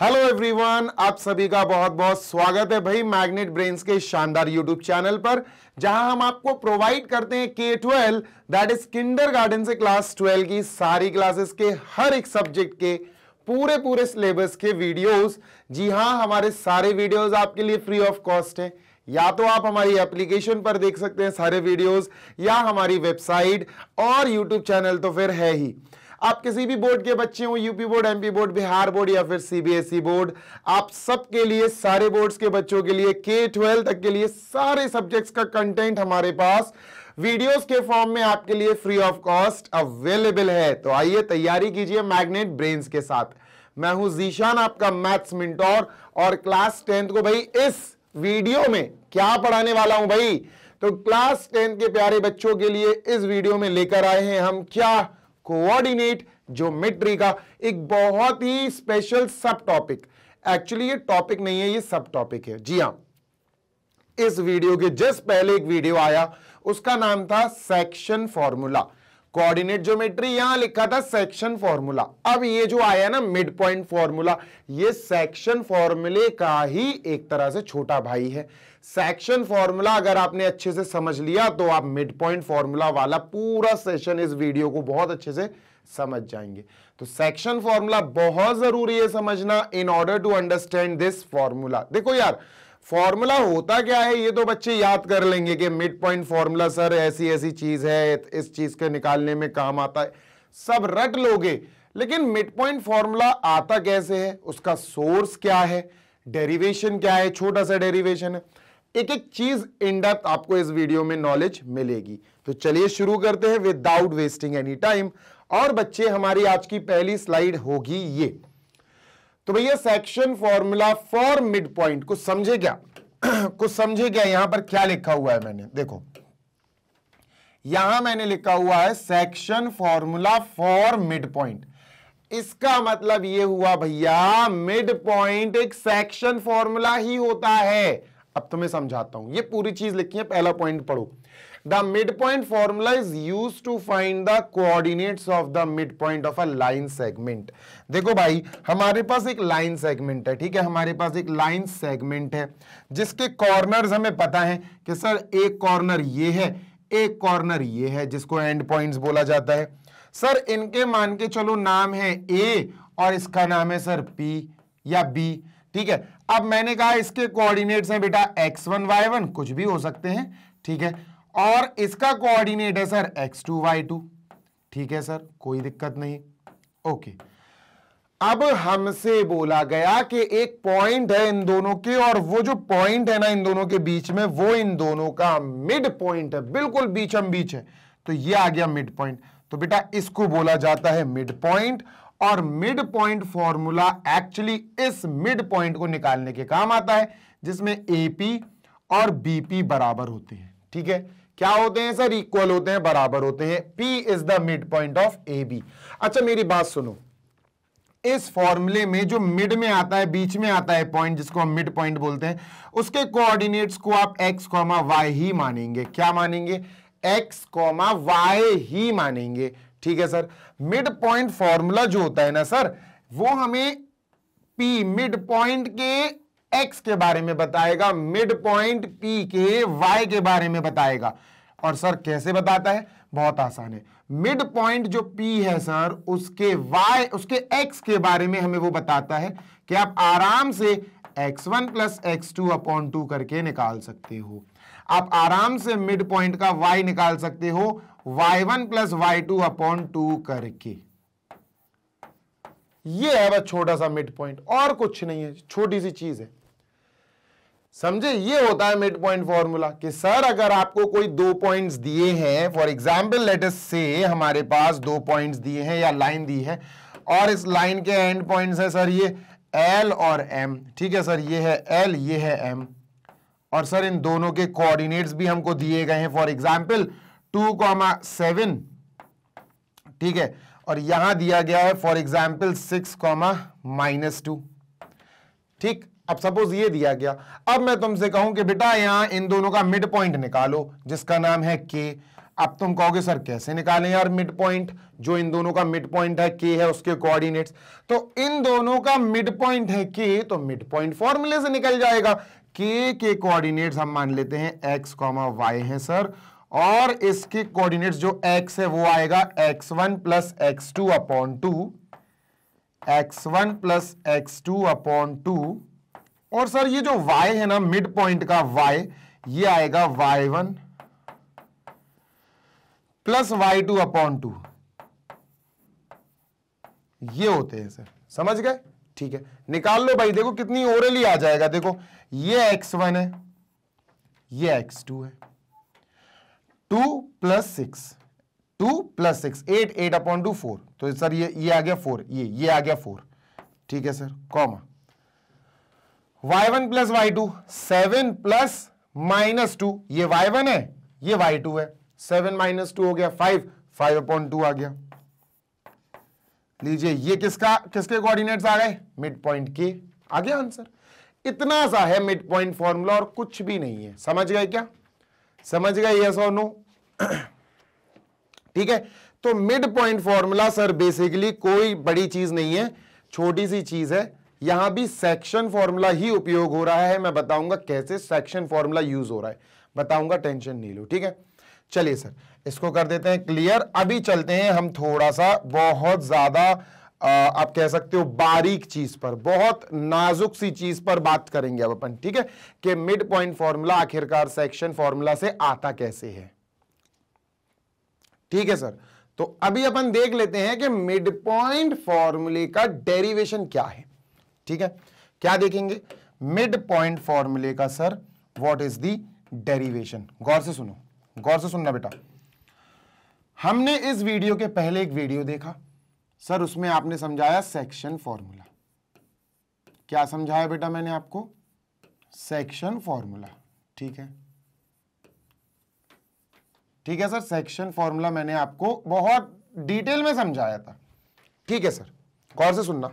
Hello everyone आप सभी का बहुत बहुत स्वागत है भाई मैग्नेट ब्रेन्स के शानदार यूट्यूब चैनल पर जहां हम आपको प्रोवाइड करते हैं K twelve that is kindergarten से क्लास ट्वेल्व की सारी क्लासेस के हर एक सब्जेक्ट के पूरे पूरे सिलेबस के वीडियोस जी हां हमारे सारे वीडियोस आपके लिए फ्री ऑफ कॉस्ट हैं या तो आप हमारी एप्लीकेशन पर देख सकते हैं सारे वीडियोज या हमारी वेबसाइट और यूट्यूब चैनल तो फिर है ही आप किसी भी बोर्ड के बच्चे हो UP board MP board Bihar board या फिर सीबीएसई बोर्ड आप सबके लिए सारे बोर्ड्स के बच्चों के लिए के ट्वेल्व तक के लिए सारे सब्जेक्ट्स का कंटेंट हमारे पास वीडियोस के फॉर्म में आपके लिए फ्री ऑफ कॉस्ट अवेलेबल है तो आइए तैयारी कीजिए मैग्नेट ब्रेन्स के साथ मैं हूं जीशान आपका मैथ्स मिंटोर और क्लास टेंथ को भाई इस वीडियो में क्या पढ़ाने वाला हूं भाई तो क्लास टेंथ के प्यारे बच्चों के लिए इस वीडियो में लेकर आए हैं हम क्या कोऑर्डिनेट ज्योमेट्री का एक बहुत ही स्पेशल सब टॉपिक एक्चुअली ये टॉपिक नहीं है ये सब टॉपिक है जी हाँ इस वीडियो के जस्ट पहले एक वीडियो आया उसका नाम था सेक्शन फॉर्मूला कोऑर्डिनेट ज्योमेट्री यहां लिखा था सेक्शन फॉर्मूला अब ये जो आया ना मिड पॉइंट फॉर्मूला ये सेक्शन फॉर्मूले का ही एक तरह से छोटा भाई है सेक्शन फॉर्मूला अगर आपने अच्छे से समझ लिया तो आप मिड पॉइंट फॉर्मूला वाला पूरा सेशन इस वीडियो को बहुत अच्छे से समझ जाएंगे तो सेक्शन फॉर्मूला बहुत जरूरी है समझना in order to understand this formula देखो यार फॉर्मूला होता क्या है ये तो बच्चे याद कर लेंगे कि मिड पॉइंट फॉर्मूला सर ऐसी ऐसी चीज है इस चीज के निकालने में काम आता है सब रट लोगे लेकिन मिड पॉइंट फॉर्मूला आता कैसे है उसका सोर्स क्या है डेरिवेशन क्या है छोटा सा डेरिवेशन है एक एक चीज इन डेप्थ आपको इस वीडियो में नॉलेज मिलेगी तो चलिए शुरू करते हैं विदाउट वेस्टिंग एनी टाइम और बच्चे हमारी आज की पहली स्लाइड होगी ये तो भैया section formula for mid point कुछ समझे क्या कुछ समझे क्या यहां पर क्या लिखा हुआ है मैंने देखो यहां मैंने लिखा हुआ है section formula for mid point इसका मतलब यह हुआ भैया मिड पॉइंट एक सेक्शन फॉर्मूला ही होता है अब तुम्हें तो समझाता हूं ये पूरी चीज लिखी है पहला पॉइंट पढ़ो the mid point formula is use to find the coordinates of the mid point of a line segment देखो भाई हमारे पास एक लाइन सेगमेंट है ठीक है हमारे पास एक लाइन सेगमेंट है जिसके कॉर्नर हमें पता है कि सर एक कॉर्नर ये है एक कॉर्नर ये है जिसको एंड पॉइंट बोला जाता है सर इनके मान के चलो नाम है ए और इसका नाम है सर पी या बी ठीक है अब मैंने कहा इसके कोऑर्डिनेट्स हैं बेटा एक्स वन वाई वन कुछ भी हो सकते हैं ठीक है और इसका कोऑर्डिनेट है सर x2 y2 ठीक है सर कोई दिक्कत नहीं ओके अब हमसे बोला गया कि एक पॉइंट है इन दोनों के और वो जो पॉइंट है ना इन दोनों के बीच में वो इन दोनों का मिड पॉइंट है बिल्कुल बीचम बीच है तो ये आ गया मिड पॉइंट तो बेटा इसको बोला जाता है मिड पॉइंट और मिड पॉइंट फॉर्मूला एक्चुअली इस मिड पॉइंट को निकालने के काम आता है जिसमें एपी और बीपी बराबर होते हैं ठीक है क्या होते हैं सर इक्वल होते हैं बराबर होते हैं P is the mid point of A B अच्छा मेरी बात सुनो इस फॉर्मूले में जो मिड में आता है बीच में आता है पॉइंट जिसको हम मिड पॉइंट बोलते हैं उसके कोऑर्डिनेट्स को आप एक्स कॉमा वाई ही मानेंगे क्या मानेंगे एक्स कॉमा वाई ही मानेंगे ठीक है सर मिड पॉइंट फॉर्मूला जो होता है ना सर वो हमें पी मिड पॉइंट के एक्स के बारे में बताएगा मिड पॉइंट पी के वाई के बारे में बताएगा और सर कैसे बताता है बहुत आसान है मिड पॉइंट जो पी है सर उसके वाई उसके एक्स के बारे में हमें वो बताता है कि आप आराम से X one plus x two upon two करके निकाल सकते हो आप आराम से मिड पॉइंट का वाई निकाल सकते हो Y one plus Y two upon two करके ये है बस छोटा सा मिड पॉइंट और कुछ नहीं है छोटी सी चीज है समझे ये होता है मिड पॉइंट फॉर्मूला कि सर अगर आपको कोई दो पॉइंट्स दिए हैं फॉर एग्जाम्पल लेट अस से हमारे पास दो पॉइंट्स दिए हैं या लाइन दी है और इस लाइन के एंड पॉइंट्स हैं सर ये एल और एम ठीक है सर ये है एल ये है एम और सर इन दोनों के कोऑर्डिनेट्स भी हमको दिए गए हैं for example two comma seven ठीक है और यहां दिया गया है for example six comma minus two ठीक अब सपोज ये दिया गया अब मैं तुमसे कहूं कि बेटा यहां इन दोनों का मिड पॉइंट निकालो जिसका नाम है के अब तुम कहोगे सर कैसे निकालें यार मिड पॉइंट जो इन दोनों का मिड पॉइंट है के है उसके कोऑर्डिनेट्स तो इन दोनों का मिड पॉइंट है के तो मिड पॉइंट फॉर्मूले से निकल जाएगा के के कोऑर्डिनेट्स हम मान लेते हैं एक्स कॉमा वाई है सर और इसके कोऑर्डिनेट्स जो x है वो आएगा x1 one plus x two upon two x one plus x two upon two और सर ये जो y है ना मिड पॉइंट का y ये आएगा y1 one plus Y two upon two ये होते हैं सर समझ गए ठीक है निकाल लो भाई देखो कितनी ओरली आ जाएगा देखो ये x1 है ये x2 है two plus six two plus six eight eight upon two four तो सर ये ये आ गया फोर ये ये आ गया फोर ठीक है sir comma y one plus Y two seven plus minus two ये वाई वन है ये वाई टू है सेवन माइनस टू हो गया फाइव फाइव अपॉन टू आ गया लीजिए ये किसका किसके कोऑर्डिनेट्स आ गए मिड पॉइंट के आ गया आंसर इतना सा है मिड पॉइंट फॉर्मूला और कुछ भी नहीं है समझ गए क्या समझ गए यस और नो ठीक है तो mid point formula sir basically कोई बड़ी चीज नहीं है छोटी सी चीज है यहां भी सेक्शन फॉर्मूला ही उपयोग हो रहा है मैं बताऊंगा कैसे सेक्शन फॉर्मूला यूज हो रहा है बताऊंगा टेंशन नहीं लो ठीक है चलिए सर इसको कर देते हैं क्लियर अभी चलते हैं हम थोड़ा सा बहुत ज्यादा आप कह सकते हो बारीक चीज पर बहुत नाजुक सी चीज पर बात करेंगे अब अपन ठीक है कि मिड पॉइंट फॉर्मूला आखिरकार सेक्शन फॉर्मूला से आता कैसे है ठीक है सर तो अभी अपन देख लेते हैं कि मिड पॉइंट फॉर्मूले का डेरिवेशन क्या है ठीक है क्या देखेंगे मिड पॉइंट फॉर्मूले का sir what is the derivation गौर से सुनो गौर से सुनना बेटा हमने इस वीडियो के पहले एक वीडियो देखा सर उसमें आपने समझाया सेक्शन फॉर्मूला क्या समझाया बेटा मैंने आपको सेक्शन फॉर्मूला ठीक है ठीक है सर सेक्शन फॉर्मूला मैंने आपको बहुत डिटेल में समझाया था ठीक है सर गौर से सुनना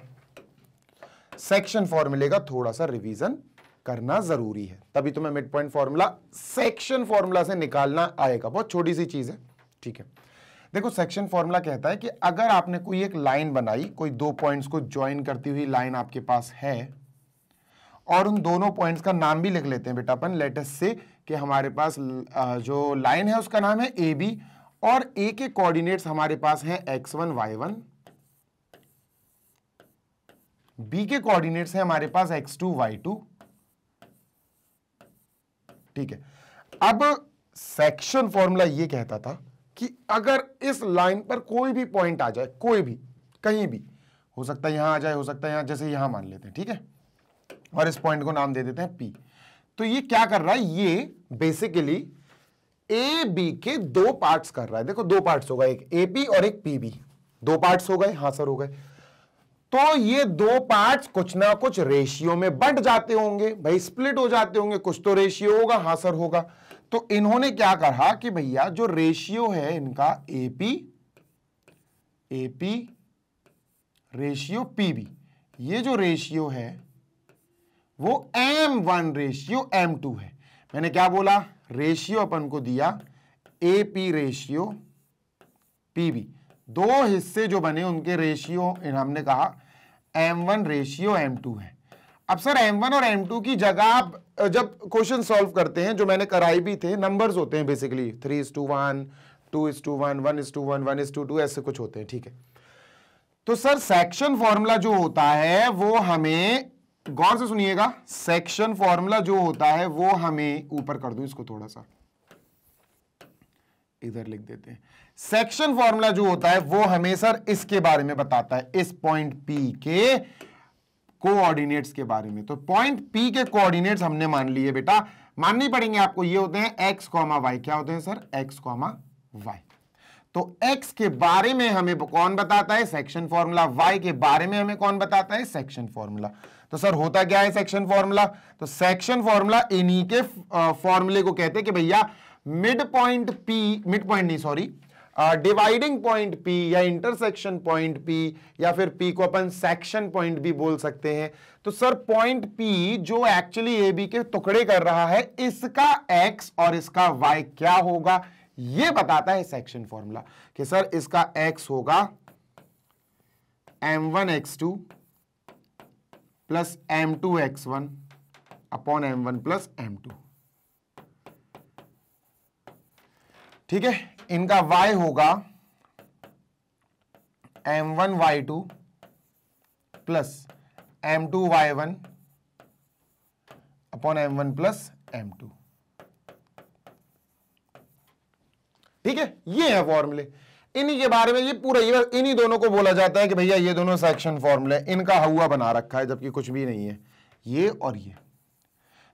सेक्शन फॉर्मूले का थोड़ा सा रिवीजन करना जरूरी है तभी तुम्हें mid point formula section formula से निकालना आएगा बहुत छोटी सी चीज है ठीक है देखो सेक्शन फॉर्मूला कहता है कि अगर आपने कोई एक लाइन बनाई कोई दो पॉइंट्स को ज्वाइन करती हुई लाइन आपके पास है और उन दोनों पॉइंट्स का नाम भी लिख लेते हैं बेटा अपन लेटेस्ट से कि हमारे पास जो लाइन है उसका नाम है ए बी और ए के कोऑर्डिनेट्स हमारे पास हैं x one y one B के कोऑर्डिनेट्स हैं हमारे पास एक्स टू वाई टू ठीक है अब सेक्शन फॉर्मूला ये कहता था कि अगर इस लाइन पर कोई भी पॉइंट आ जाए कोई भी कहीं भी हो सकता है यहां आ जाए हो सकता है यहां जैसे यहां मान लेते हैं ठीक है और इस पॉइंट को नाम दे देते हैं पी तो ये क्या कर रहा है ये बेसिकली ए बी के दो पार्ट्स कर रहा है देखो दो पार्ट्स गए एक ए पी और एक पी बी दो पार्ट्स हो गए हाँ सर हो गए तो ये दो पार्ट्स कुछ ना कुछ रेशियो में बंट जाते होंगे भाई स्प्लिट हो जाते होंगे कुछ तो रेशियो होगा हाँ सर होगा तो इन्होंने क्या कहा कि भैया जो रेशियो है इनका एपी एपी रेशियो पीबी ये जो रेशियो है वो m one ratio M two है मैंने क्या बोला रेशियो अपन को दिया एपी पी रेशियो पीबी दो हिस्से जो बने उनके रेशियो हमने कहा m one ratio M two है अब सर M1 और M2 की जगह आप जब क्वेश्चन सॉल्व करते हैं जो मैंने कराई भी थे नंबर्स होते हैं basically three is to one two is to one one is to one one is to two ऐसे कुछ होते हैं ठीक है तो सर सेक्शन फॉर्मूला जो होता है वो हमें गौर से सुनिएगा सेक्शन फॉर्मूला जो होता है वो हमें ऊपर कर दू इसको थोड़ा सा इधर लिख देते हैं सेक्शन फॉर्मूला जो होता है वो हमें सर इसके बारे में बताता है इस पॉइंट पी के कोऑर्डिनेट्स के बारे में तो पॉइंट पी के कोऑर्डिनेट्स हमने मान लिए बेटा माननी पड़ेंगे आपको ये होते हैं एक्स कॉमा वाई क्या होते हैं सर एक्स कॉमा वाई तो एक्स के बारे में हमें कौन बताता है सेक्शन फॉर्मूला वाई के बारे में हमें कौन बताता है सेक्शन फॉर्मूला तो सर होता क्या है सेक्शन फॉर्मूला तो सेक्शन फॉर्मूला इन्हीं के फॉर्मूले को कहते हैं कि भैया mid point P mid point नहीं सॉरी डिवाइडिंग पॉइंट पी या इंटरसेक्शन पॉइंट पी या फिर पी को अपन सेक्शन पॉइंट भी बोल सकते हैं तो सर पॉइंट पी जो एक्चुअली ए बी के टुकड़े कर रहा है इसका एक्स और इसका वाई क्या होगा ये बताता है सेक्शन फॉर्मूला कि सर इसका एक्स होगा M one x two plus M two x one upon M one plus M two ठीक है इनका y होगा m1 one y two plus M two y one upon M one plus M two ठीक है ये है फॉर्मूले इन्हीं के बारे में ये पूरा ये इन्हीं दोनों को बोला जाता है कि भैया ये दोनों सेक्शन फॉर्मूले इनका हुआ बना रखा है जबकि कुछ भी नहीं है ये और ये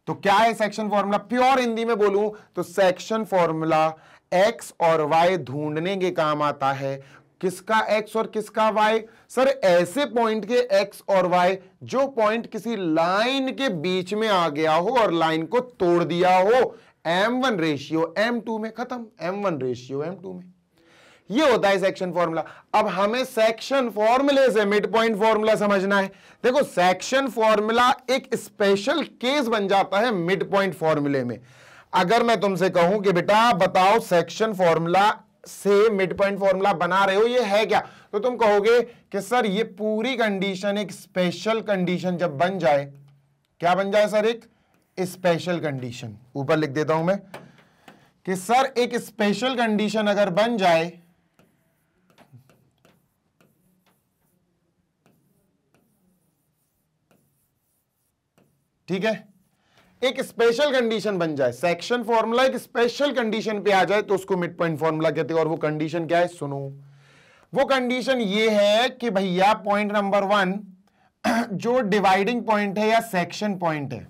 तो क्या है सेक्शन फॉर्मूला प्योर हिंदी में बोलूं तो सेक्शन फॉर्मूला एक्स और वाई ढूंढने के काम आता है किसका एक्स और किसका वाई सर ऐसे पॉइंट के एक्स और वाई जो पॉइंट किसी लाइन के बीच में आ गया हो और लाइन को तोड़ दिया हो m one ratio M two में खत्म m one ratio M two में ये होता है सेक्शन फॉर्मूला अब हमें सेक्शन फॉर्मूले से मिड पॉइंट फॉर्मूला समझना है देखो सेक्शन फॉर्मूला एक स्पेशल केस बन जाता है मिड पॉइंट फॉर्मूले में अगर मैं तुमसे कहूं कि बेटा बताओ सेक्शन फॉर्मूला से मिड पॉइंट फॉर्मूला बना रहे हो ये है क्या तो तुम कहोगे कि सर ये पूरी कंडीशन एक स्पेशल कंडीशन जब बन जाए क्या बन जाए सर एक स्पेशल कंडीशन ऊपर लिख देता हूं मैं कि सर एक स्पेशल कंडीशन अगर बन जाए ठीक है एक स्पेशल कंडीशन बन जाए सेक्शन फॉर्मूला एक स्पेशल कंडीशन पे आ जाए तो उसको मिड पॉइंट फॉर्मूला कहते हैं और वो कंडीशन क्या है सुनो वो कंडीशन ये है कि भैया पॉइंट नंबर वन जो डिवाइडिंग पॉइंट है या सेक्शन पॉइंट है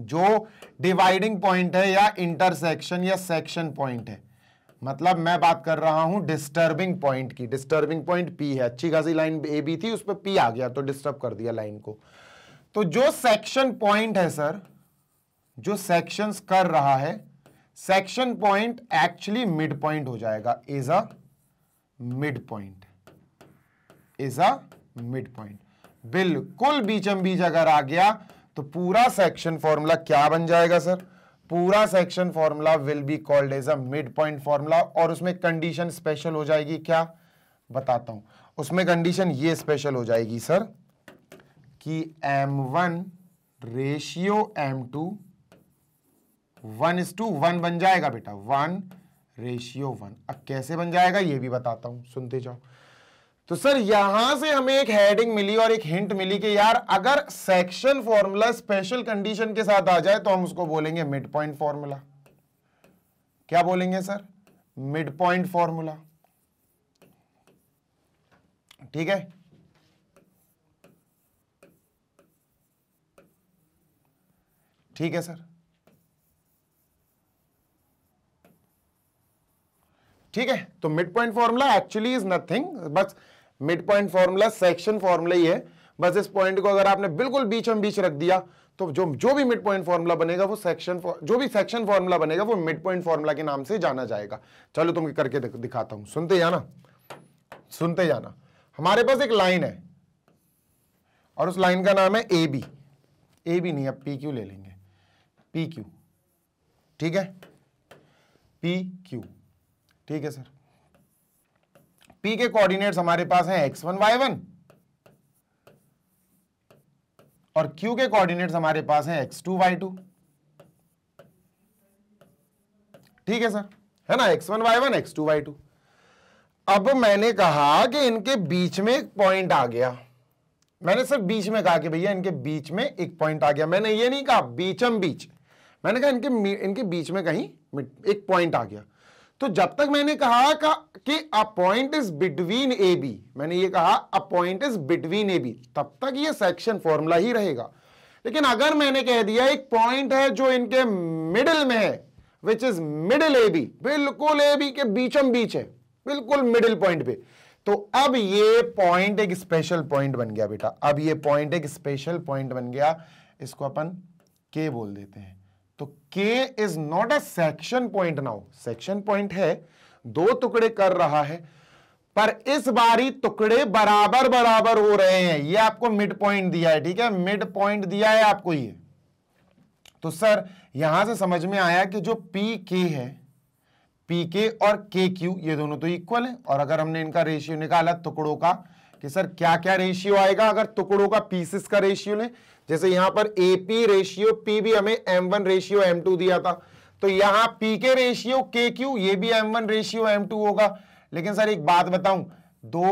जो डिवाइडिंग पॉइंट है या इंटरसेक्शन या सेक्शन पॉइंट है मतलब मैं बात कर रहा हूं डिस्टर्बिंग पॉइंट की डिस्टर्बिंग पॉइंट पी है अच्छी खासी लाइन ए बी थी उस पर पी आ गया तो डिस्टर्ब कर दिया लाइन को तो जो सेक्शन पॉइंट है सर जो सेक्शंस कर रहा है section point actually mid point हो जाएगा is a mid point is a mid point बिल्कुल बीचम बीच अगर आ गया तो पूरा सेक्शन फॉर्मूला क्या बन जाएगा सर पूरा section formula will be called as a mid point formula और उसमें कंडीशन स्पेशल हो जाएगी क्या बताता हूं उसमें कंडीशन ये स्पेशल हो जाएगी सर कि m1 ratio m2 one is to one बन जाएगा बेटा वन रेशियो वन अब कैसे बन जाएगा ये भी बताता हूं सुनते जाओ तो सर यहां से हमें एक हेडिंग मिली और एक हिंट मिली कि यार अगर सेक्शन फॉर्मूला स्पेशल कंडीशन के साथ आ जाए तो हम उसको बोलेंगे मिड पॉइंट फॉर्मूला क्या बोलेंगे सर मिड पॉइंट फॉर्मूला ठीक है ठीक है सर ठीक है तो mid point formula actually is nothing बस mid point formula section formula ही है बस इस पॉइंट को अगर आपने बिल्कुल बीच में बीच रख दिया तो जो जो भी मिड पॉइंट फॉर्मूला बनेगा वो सेक्शन जो भी सेक्शन फॉर्मूला बनेगा वो मिड पॉइंट फॉर्मूला के नाम से जाना जाएगा चलो तुम करके दिखाता हूं सुनते जाना सुनते जाना हमारे पास एक लाइन है और उस लाइन का नाम है ए बी ए बी नहीं अब पी क्यू ले लेंगे पी क्यू ठीक है पी क्यू ठीक है सर पी के कोऑर्डिनेट्स हमारे पास हैं एक्स वन वाई वन और क्यू के कोऑर्डिनेट्स हमारे पास हैं एक्स टू वाई टू ठीक है सर है ना x one y one x two y two अब मैंने कहा कि इनके बीच में एक पॉइंट आ गया मैंने सर बीच में कहा कि भैया इनके बीच में एक पॉइंट आ गया मैंने ये नहीं कहा बीचम बीच मैंने कहा इनके इनके बीच में कहीं एक पॉइंट आ गया तो जब तक मैंने कहा कि a point is between A B मैंने ये कहा a point is between A B तब तक ये सेक्शन फॉर्मूला ही रहेगा लेकिन अगर मैंने कह दिया एक पॉइंट है जो इनके मिडिल में है which is middle A B बिल्कुल ए बी के बीचम बीच है बिल्कुल मिडिल पॉइंट पे तो अब ये पॉइंट एक स्पेशल पॉइंट बन गया बेटा अब ये पॉइंट एक स्पेशल पॉइंट बन गया इसको अपन के बोल देते हैं तो K is not a section point now section point है दो टुकड़े कर रहा है पर इस बारी टुकड़े बराबर बराबर हो रहे हैं ये आपको मिड पॉइंट दिया है ठीक है मिड पॉइंट दिया है आपको ये तो सर यहां से समझ में आया कि जो पी के है पी के और के क्यू ये दोनों तो इक्वल है और अगर हमने इनका रेशियो निकाला टुकड़ों का कि सर क्या क्या रेशियो आएगा अगर टुकड़ों का पीसेस का रेशियो लें जैसे यहां पर एपी रेशियो पी भी हमें m one ratio M two दिया था तो यहां पी के रेशियो के क्यू ये भी m one ratio M two होगा लेकिन सर एक बात बताऊं दो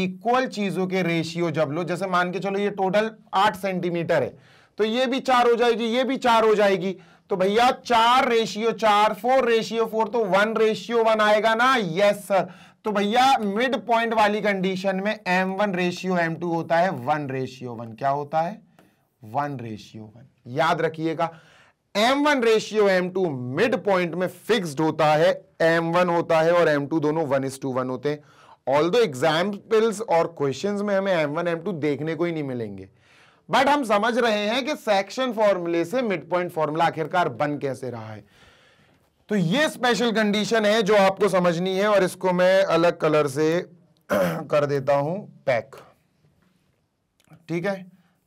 इक्वल चीजों के रेशियो जब लो जैसे मान के चलो ये टोटल आठ सेंटीमीटर है तो ये भी चार हो जाएगी ये भी चार हो जाएगी तो भैया चार रेशियो चार फोर रेशियो फोर तो वन रेशियो वन आएगा ना यस सर तो भैया मिड पॉइंट वाली कंडीशन में m one ratio M two होता है वन रेशियो वन क्या होता है वन रेशियो वन याद रखिएगा m one ratio M two mid point में फिक्स्ड होता है एम वन होता है और एम टू दोनों वन इज टू वन होते हैं ऑल दो एग्जाम्पल्स और क्वेश्चन में हमें एम वन एम टू देखने को ही नहीं मिलेंगे बट हम समझ रहे हैं कि सेक्शन फॉर्मूले से मिड पॉइंट फॉर्मूला आखिरकार बन कैसे रहा है तो ये स्पेशल कंडीशन है जो आपको समझनी है और इसको मैं अलग कलर से कर देता हूं पैक ठीक है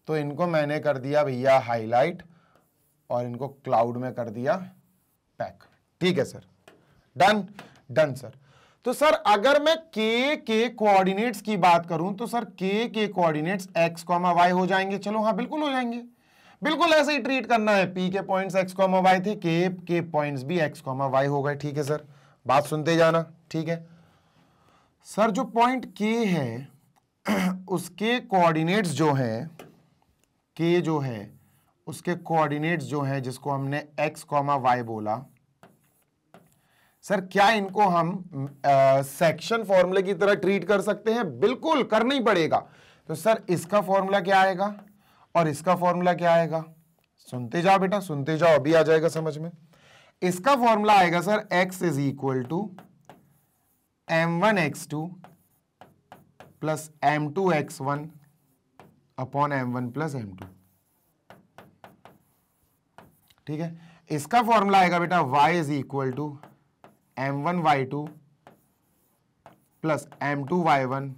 तो इनको मैंने कर दिया भैया हाईलाइट और इनको क्लाउड में कर दिया पैक ठीक है सर डन डन सर तो सर अगर मैं के के कोऑर्डिनेट्स की बात करूं तो सर के के कोऑर्डिनेट्स एक्स कॉमा वाई हो जाएंगे चलो हाँ बिल्कुल हो जाएंगे बिल्कुल ऐसे ही ट्रीट करना है पी के पॉइंट्स एक्स कॉमा वाई थे के के पॉइंट्स भी एक्स कॉमा वाई हो गए ठीक है सर बात सुनते जाना ठीक है सर जो पॉइंट के है उसके कोऑर्डिनेट्स जो हैं के जो है उसके कोऑर्डिनेट्स जो हैं जिसको हमने एक्स कॉमा वाई बोला सर क्या इनको हम सेक्शन फॉर्मूले की तरह ट्रीट कर सकते हैं बिल्कुल करना ही पड़ेगा तो सर इसका फॉर्मूला क्या आएगा और इसका फॉर्मूला क्या आएगा सुनते जाओ बेटा सुनते जाओ अभी आ जाएगा समझ में इसका फॉर्मूला आएगा sir x is equal to M one x two plus M two x one upon M one plus M two ठीक है इसका फॉर्मूला आएगा बेटा y is equal to M one y two plus M two y one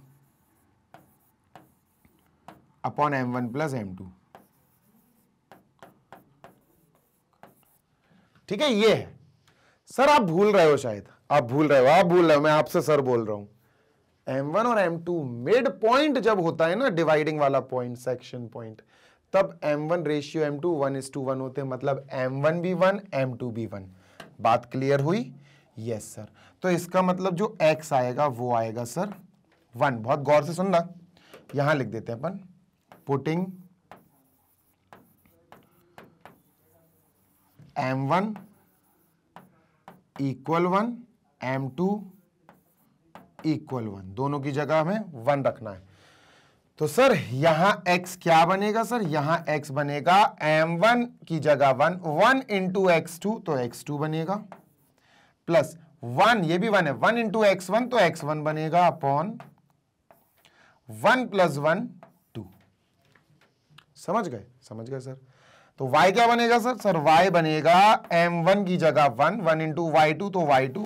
upon M one plus M two ठीक है ये है sir आप भूल रहे हो शायद आप भूल रहे हो आप भूल रहे हो मैं आपसे सर बोल रहा हूं M1 और M2 मिड पॉइंट जब होता है ना डिवाइडिंग वाला पॉइंट सेक्शन पॉइंट तब M1 ratio M two one is to one होते मतलब M1 भी वन टू भी वन बात क्लियर हुई यस yes, सर तो इसका मतलब जो x आएगा वो आएगा सर वन बहुत गौर से सुनना यहां लिख देते हैं अपन putting M1 equal one m two equal one दोनों की जगह हमें वन रखना है तो सर यहां x क्या बनेगा सर यहां x बनेगा m1 की जगह one one into x two तो एक्स टू बनेगा प्लस वन ये भी वन है वन इंटू एक्स वन तो x1 बनेगा upon one plus one two समझ गए समझ गए सर तो y क्या बनेगा सर सर y बनेगा m1 की जगह one one into y two तो y2 two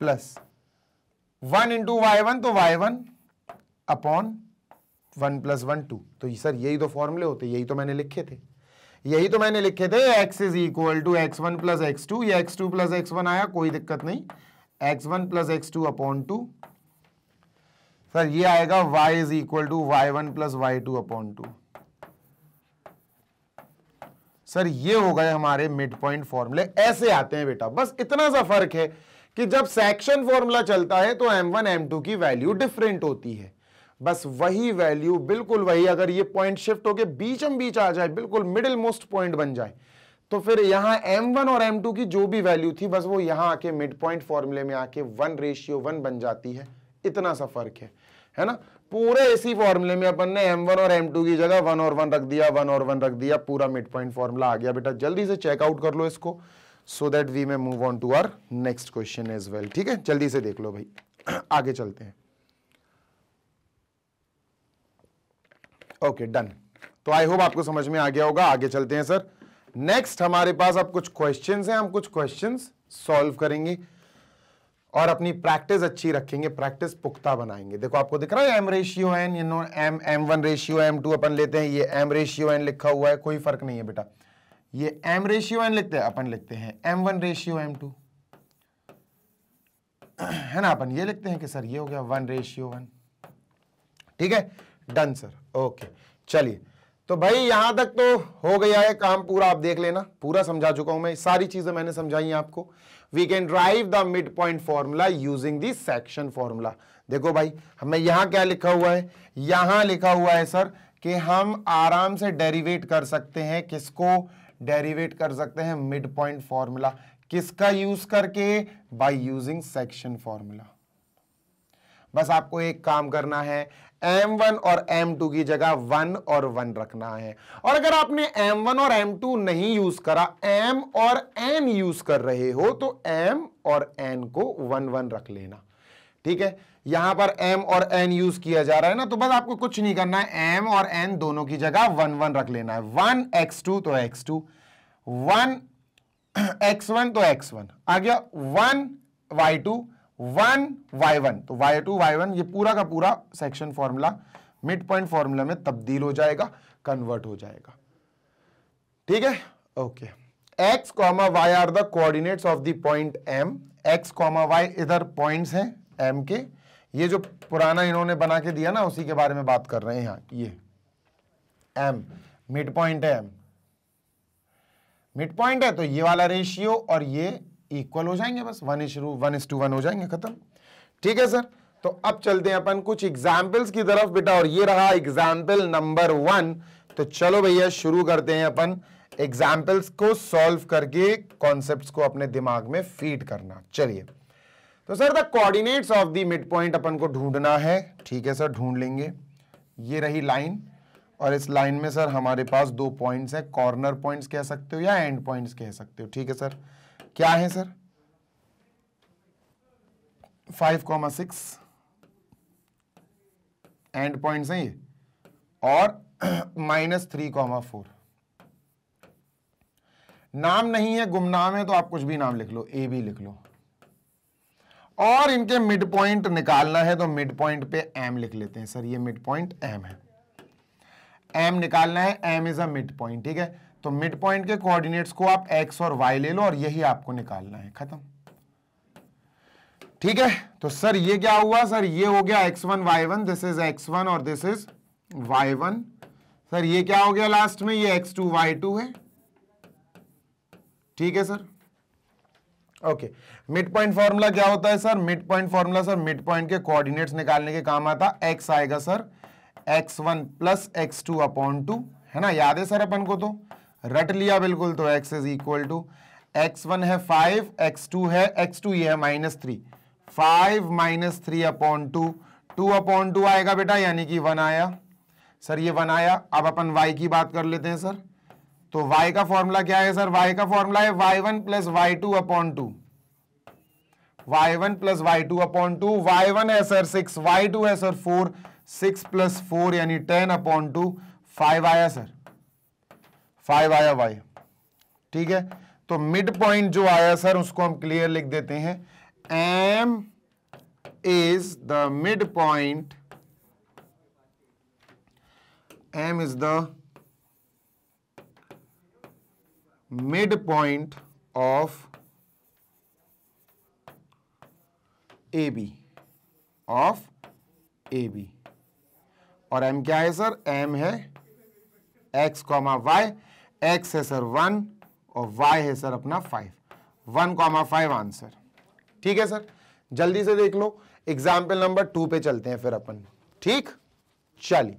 plus one into y one तो y one upon one plus one two तो सर यही तो फॉर्मूले होते यही तो मैंने लिखे थे यही तो मैंने लिखे थे x is equal to x one plus x two या x two plus x one आया कोई दिक्कत नहीं x one plus x two upon two sir ये आएगा y is equal to y one plus Y two upon two sir ये हो गए हमारे मिड पॉइंट फॉर्मूले ऐसे आते हैं बेटा बस इतना सा फर्क है कि जब सेक्शन फॉर्मूला चलता है तो m1 m2 की वैल्यू डिफरेंट होती है बस वही वैल्यू बिल्कुल वही अगर ये पॉइंट शिफ्ट होके बीचम बीच आ जाए बिल्कुल मिडिल मोस्ट पॉइंट बन जाए तो फिर यहां m1 और m2 की जो भी वैल्यू थी बस वो यहां आके मिड पॉइंट फॉर्मूले में आके वन रेशियो वन बन जाती है इतना सा फर्क है है ना पूरे इसी फॉर्मूले में अपन ने m1 और m2 की जगह वन और वन रख दिया वन और वन रख दिया पूरा मिड पॉइंट फॉर्मूला आ गया बेटा जल्दी से चेकआउट कर लो इसको so that we may move on to our next question as well ठीक है जल्दी से देख लो भाई आगे चलते हैं ओके okay, डन तो आई होप आपको समझ में आ गया होगा आगे चलते हैं सर नेक्स्ट हमारे पास अब कुछ क्वेश्चन हैं हम कुछ क्वेश्चन सॉल्व करेंगे और अपनी प्रैक्टिस अच्छी रखेंगे प्रैक्टिस पुख्ता बनाएंगे देखो आपको दिख रहा है m ratio n you know m m one ratio M two अपन लेते हैं ये एम रेशियो एन लिखा हुआ है कोई फर्क नहीं है बेटा ये एम रेशियो एन लिखते हैं अपन लिखते हैं M one ratio M two है ना अपन ये लिखते हैं कि सर ये हो गया वन रेशियो वन ठीक है डन सर ओके चलिए तो भाई यहां तक तो हो गया है काम पूरा आप देख लेना पूरा समझा चुका हूं मैं सारी चीजें मैंने समझाई आपको we can derive the mid point formula using the section formula देखो भाई हमें यहां क्या लिखा हुआ है यहां लिखा हुआ है सर कि हम आराम से डेरिवेट कर सकते हैं किसको डेरिवेट कर सकते हैं मिड पॉइंट फॉर्मूला किसका यूज करके बाय यूजिंग सेक्शन फॉर्मूला बस आपको एक काम करना है M1 और M2 की जगह 1 और 1 रखना है और अगर आपने M1 और M2 नहीं यूज करा M और N यूज कर रहे हो तो M और N को 1 1 रख लेना ठीक है यहां पर m और n यूज किया जा रहा है ना तो बस आपको कुछ नहीं करना है m और n दोनों की जगह वन वन रख लेना है वन एक्स टू तो x two one x one तो एक्स वन आ गया one y two one y one तो वाई टू वाई वन ये पूरा का पूरा section formula mid point formula में तब्दील हो जाएगा कन्वर्ट हो जाएगा ठीक है okay x comma y are the coordinates of the point M x comma y इधर पॉइंट्स हैं एम के ये जो पुराना इन्होंने बना के दिया ना उसी के बारे में बात कर रहे हैं यहां ये एम मिड पॉइंट है एम मिड पॉइंट है तो ये वाला रेशियो और ये इक्वल हो जाएंगे बस one is one is to one हो जाएंगे खत्म ठीक है सर तो अब चलते हैं अपन कुछ एग्जाम्पल्स की तरफ बेटा और ये रहा एग्जाम्पल नंबर वन तो चलो भैया शुरू करते हैं अपन एग्जाम्पल्स को सॉल्व करके कॉन्सेप्ट्स को अपने दिमाग में फीड करना चलिए तो sir the coordinates of the mid point अपन को ढूंढना है ठीक है सर ढूंढ लेंगे ये रही लाइन और इस लाइन में सर हमारे पास दो पॉइंट्स हैं कॉर्नर पॉइंट्स कह सकते हो या एंड पॉइंट्स कह सकते हो ठीक है सर क्या है sir five comma six and points हैं ये और माइनस थ्री कॉमा फोर नाम नहीं है गुमनाम है तो आप कुछ भी नाम लिख लो ए बी लिख लो और इनके मिड पॉइंट निकालना है तो मिड पॉइंट पे एम लिख लेते हैं सर ये मिड पॉइंट एम है एम निकालना है M is a mid point ठीक है तो मिड पॉइंट के कोऑर्डिनेट्स को आप एक्स और वाई ले लो और यही आपको निकालना है खत्म ठीक है तो सर ये क्या हुआ सर ये हो गया x one y one this is x one और this is y one sir ये क्या हो गया लास्ट में ये एक्स टू वाई टू है ठीक है sir okay okay. Mid point formula क्या होता है sir mid point formula sir mid point के कोऑर्डिनेट्स निकालने के काम आता एक्स आएगा sir x one plus x two upon two है ना याद है सर अपन को तो रट लिया बिल्कुल तो x is equal to x one है फाइव एक्स टू है एक्स टू ये है minus three five minus three upon two two upon two आएगा बेटा यानी कि वन आया सर ये वन आया अब अपन वाई की बात कर लेते हैं सर तो वाई का फॉर्मूला क्या है सर वाई का फॉर्मूला है y one plus Y two upon two y one plus Y two upon two y one है सर सिक्स वाई टू है sir four six plus four यानी ten upon two five आया sir five आया y ठीक है तो mid point जो आया सर उसको हम क्लियर लिख देते हैं M is the mid point M is the mid point of A B of A B और एम क्या है सर एम है एक्स कॉमा वाई एक्स है सर वन और वाई है सर अपना five one comma five answer ठीक है सर जल्दी से देख लो एग्जाम्पल नंबर टू पे चलते हैं फिर अपन ठीक चलिए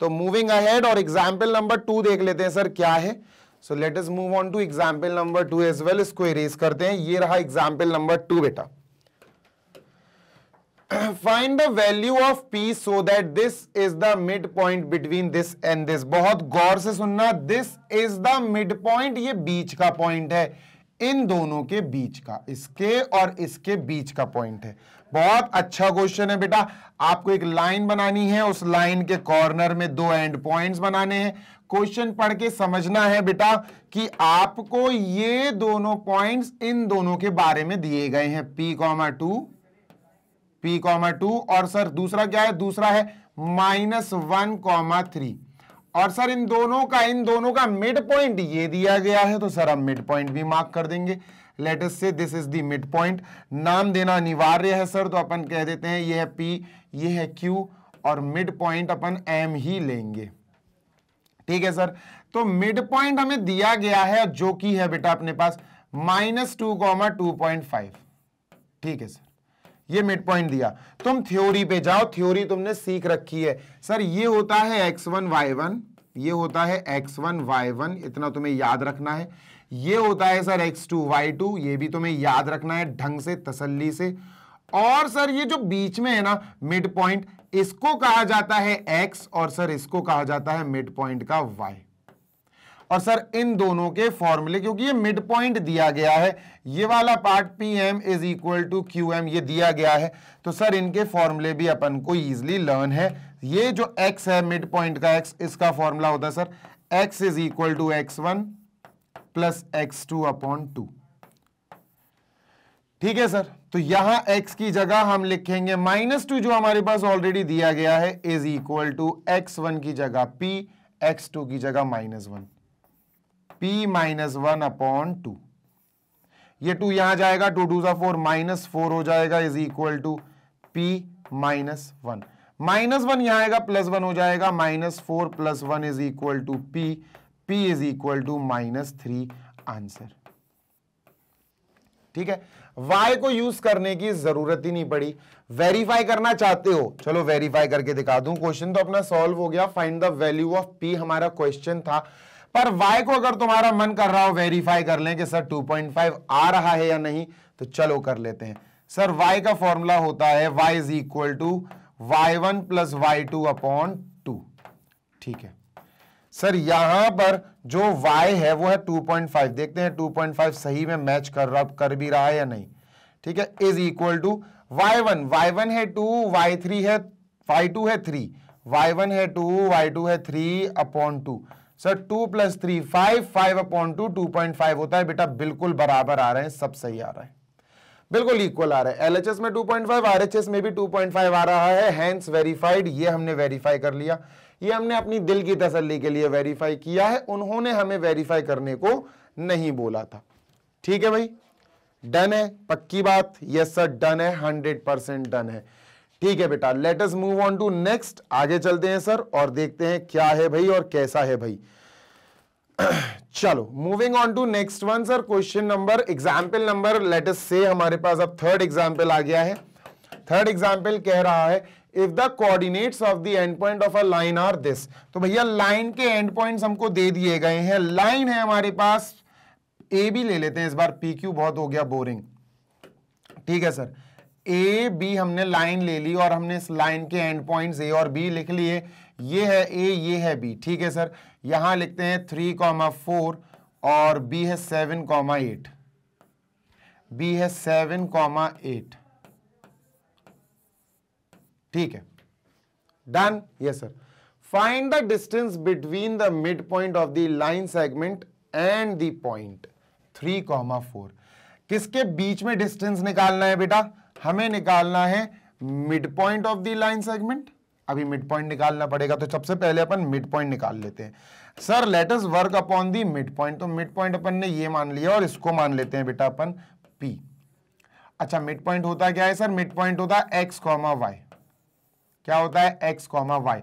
तो मूविंग अहेड और एग्जाम्पल नंबर टू देख लेते हैं सर क्या है so let us move on to example number two as well इसको इरेज करते हैं ये रहा एग्जाम्पल नंबर टू बेटा find the value of p so that this is the mid point between this and this बहुत गौर से सुनना this is the mid point ये बीच का पॉइंट है इन दोनों के बीच का इसके और इसके बीच का पॉइंट है बहुत अच्छा क्वेश्चन है बेटा आपको एक लाइन बनानी है उस लाइन के कॉर्नर में दो एंड पॉइंट्स बनाने हैं क्वेश्चन पढ़ के समझना है बेटा कि आपको ये दोनों पॉइंट्स इन दोनों के बारे में दिए गए हैं p comma two p comma two और सर दूसरा क्या है दूसरा है माइनस वन कॉमा थ्री और सर इन दोनों का इन दोनों का मिड पॉइंट ये दिया गया है तो सर हम मिड पॉइंट भी मार्क कर देंगे let's say this is the mid point नाम देना अनिवार्य है सर तो अपन कह देते हैं ये है पी ये है क्यू और मिड पॉइंट अपन एम ही लेंगे ठीक है सर तो मिड पॉइंट हमें दिया गया है जो कि है बेटा अपने पास minus two comma two point five ठीक है सर ये मिड पॉइंट दिया तुम थ्योरी पे जाओ थ्योरी तुमने सीख रखी है सर ये होता है एक्स वन वाई वन ये होता है एक्स वन वाई वन इतना तुम्हें याद रखना है ये होता है sir x two y two ये भी तुम्हें याद रखना है ढंग से तसल्ली से और सर ये जो बीच में है ना मिड पॉइंट इसको कहा जाता है एक्स और सर इसको कहा जाता है मिड पॉइंट का वाई और सर इन दोनों के फॉर्मूले क्योंकि ये मिड पॉइंट दिया गया है ये वाला part P M is equal to Q M ये दिया गया है तो सर इनके फॉर्मूले भी अपन को ईजिली लर्न है ये जो एक्स है मिड पॉइंट का एक्स इसका फॉर्मूला होता है sir x is equal to x one plus x two upon two ठीक है सर तो यहां x की जगह हम लिखेंगे माइनस टू जो हमारे पास ऑलरेडी दिया गया है is equal to x one की जगह p, टू की जगह minus one p minus one upon two ये टू यहां जाएगा टू टू सा फोर माइनस फोर हो जाएगा is equal to p minus one minus one यहां आएगा प्लस वन हो जाएगा minus four plus one is equal to p p is equal to minus three answer ठीक है y को यूज करने की जरूरत ही नहीं पड़ी वेरीफाई करना चाहते हो चलो वेरीफाई करके दिखा दूं क्वेश्चन तो अपना सॉल्व हो गया find the value of p हमारा क्वेश्चन था पर y को अगर तुम्हारा मन कर रहा हो वेरीफाई कर लें कि सर 2.5 आ रहा है या नहीं तो चलो कर लेते हैं सर y का फॉर्मूला होता है y is equal to y one plus Y two upon two ठीक है सर यहां पर जो y है वो है 2.5 देखते हैं 2.5 सही में मैच कर रहा कर भी रहा है या नहीं ठीक है is equal to y one y one है टू वाई थ्री है वाई टू है थ्री वाई वन है टू वाई टू है three upon two sir two plus three five five upon two two point five होता है बेटा बिल्कुल बराबर आ रहे हैं सब सही आ रहा है बिल्कुल इक्वल आ रहा है एलएचएस में फाइव आर में भी फाइव आ रहा है हैंस वेरीफाइड ये हमने वेरीफाई कर लिया ये हमने अपनी दिल की तसल्ली के लिए वेरीफाई किया है उन्होंने हमें वेरीफाई करने को नहीं बोला था ठीक है भाई डन है पक्की बात यस सर डन है हंड्रेड परसेंट डन है ठीक है बेटा let's move on to next आगे चलते हैं सर और देखते हैं क्या है भाई और कैसा है भाई चलो moving on to next one sir question number example number let's से हमारे पास अब थर्ड एग्जाम्पल आ गया है थर्ड एग्जाम्पल कह रहा है if the coordinates of the end point of a line are this तो भैया लाइन के एंड पॉइंट हमको दे दिए गए हैं लाइन है हमारे पास ए भी ले लेते हैं इस बार पी क्यू बहुत हो गया बोरिंग ठीक है सर ए बी हमने लाइन ले ली और हमने इस लाइन के एंड पॉइंट्स ए और बी लिख लिए ये है ए ये है बी ठीक है सर यहां लिखते हैं थ्री कॉमा फोर और बी है सेवन कॉमा एट बी है सेवन कॉमा एट ठीक है done yes sir find the distance between the mid point of the line segment and the point three comma four किसके बीच में distance निकालना है बेटा हमें निकालना है mid point of the line segment अभी मिड पॉइंट निकालना पड़ेगा तो सबसे पहले अपन मिड पॉइंट निकाल लेते हैं sir let's work upon the mid point तो मिड पॉइंट अपन ने ये मान लिया और इसको मान लेते हैं बेटा अपन पी अच्छा मिड पॉइंट होता क्या है सर मिड पॉइंट होता है एक्स कॉमा वाई क्या होता है एक्स कॉमा वाई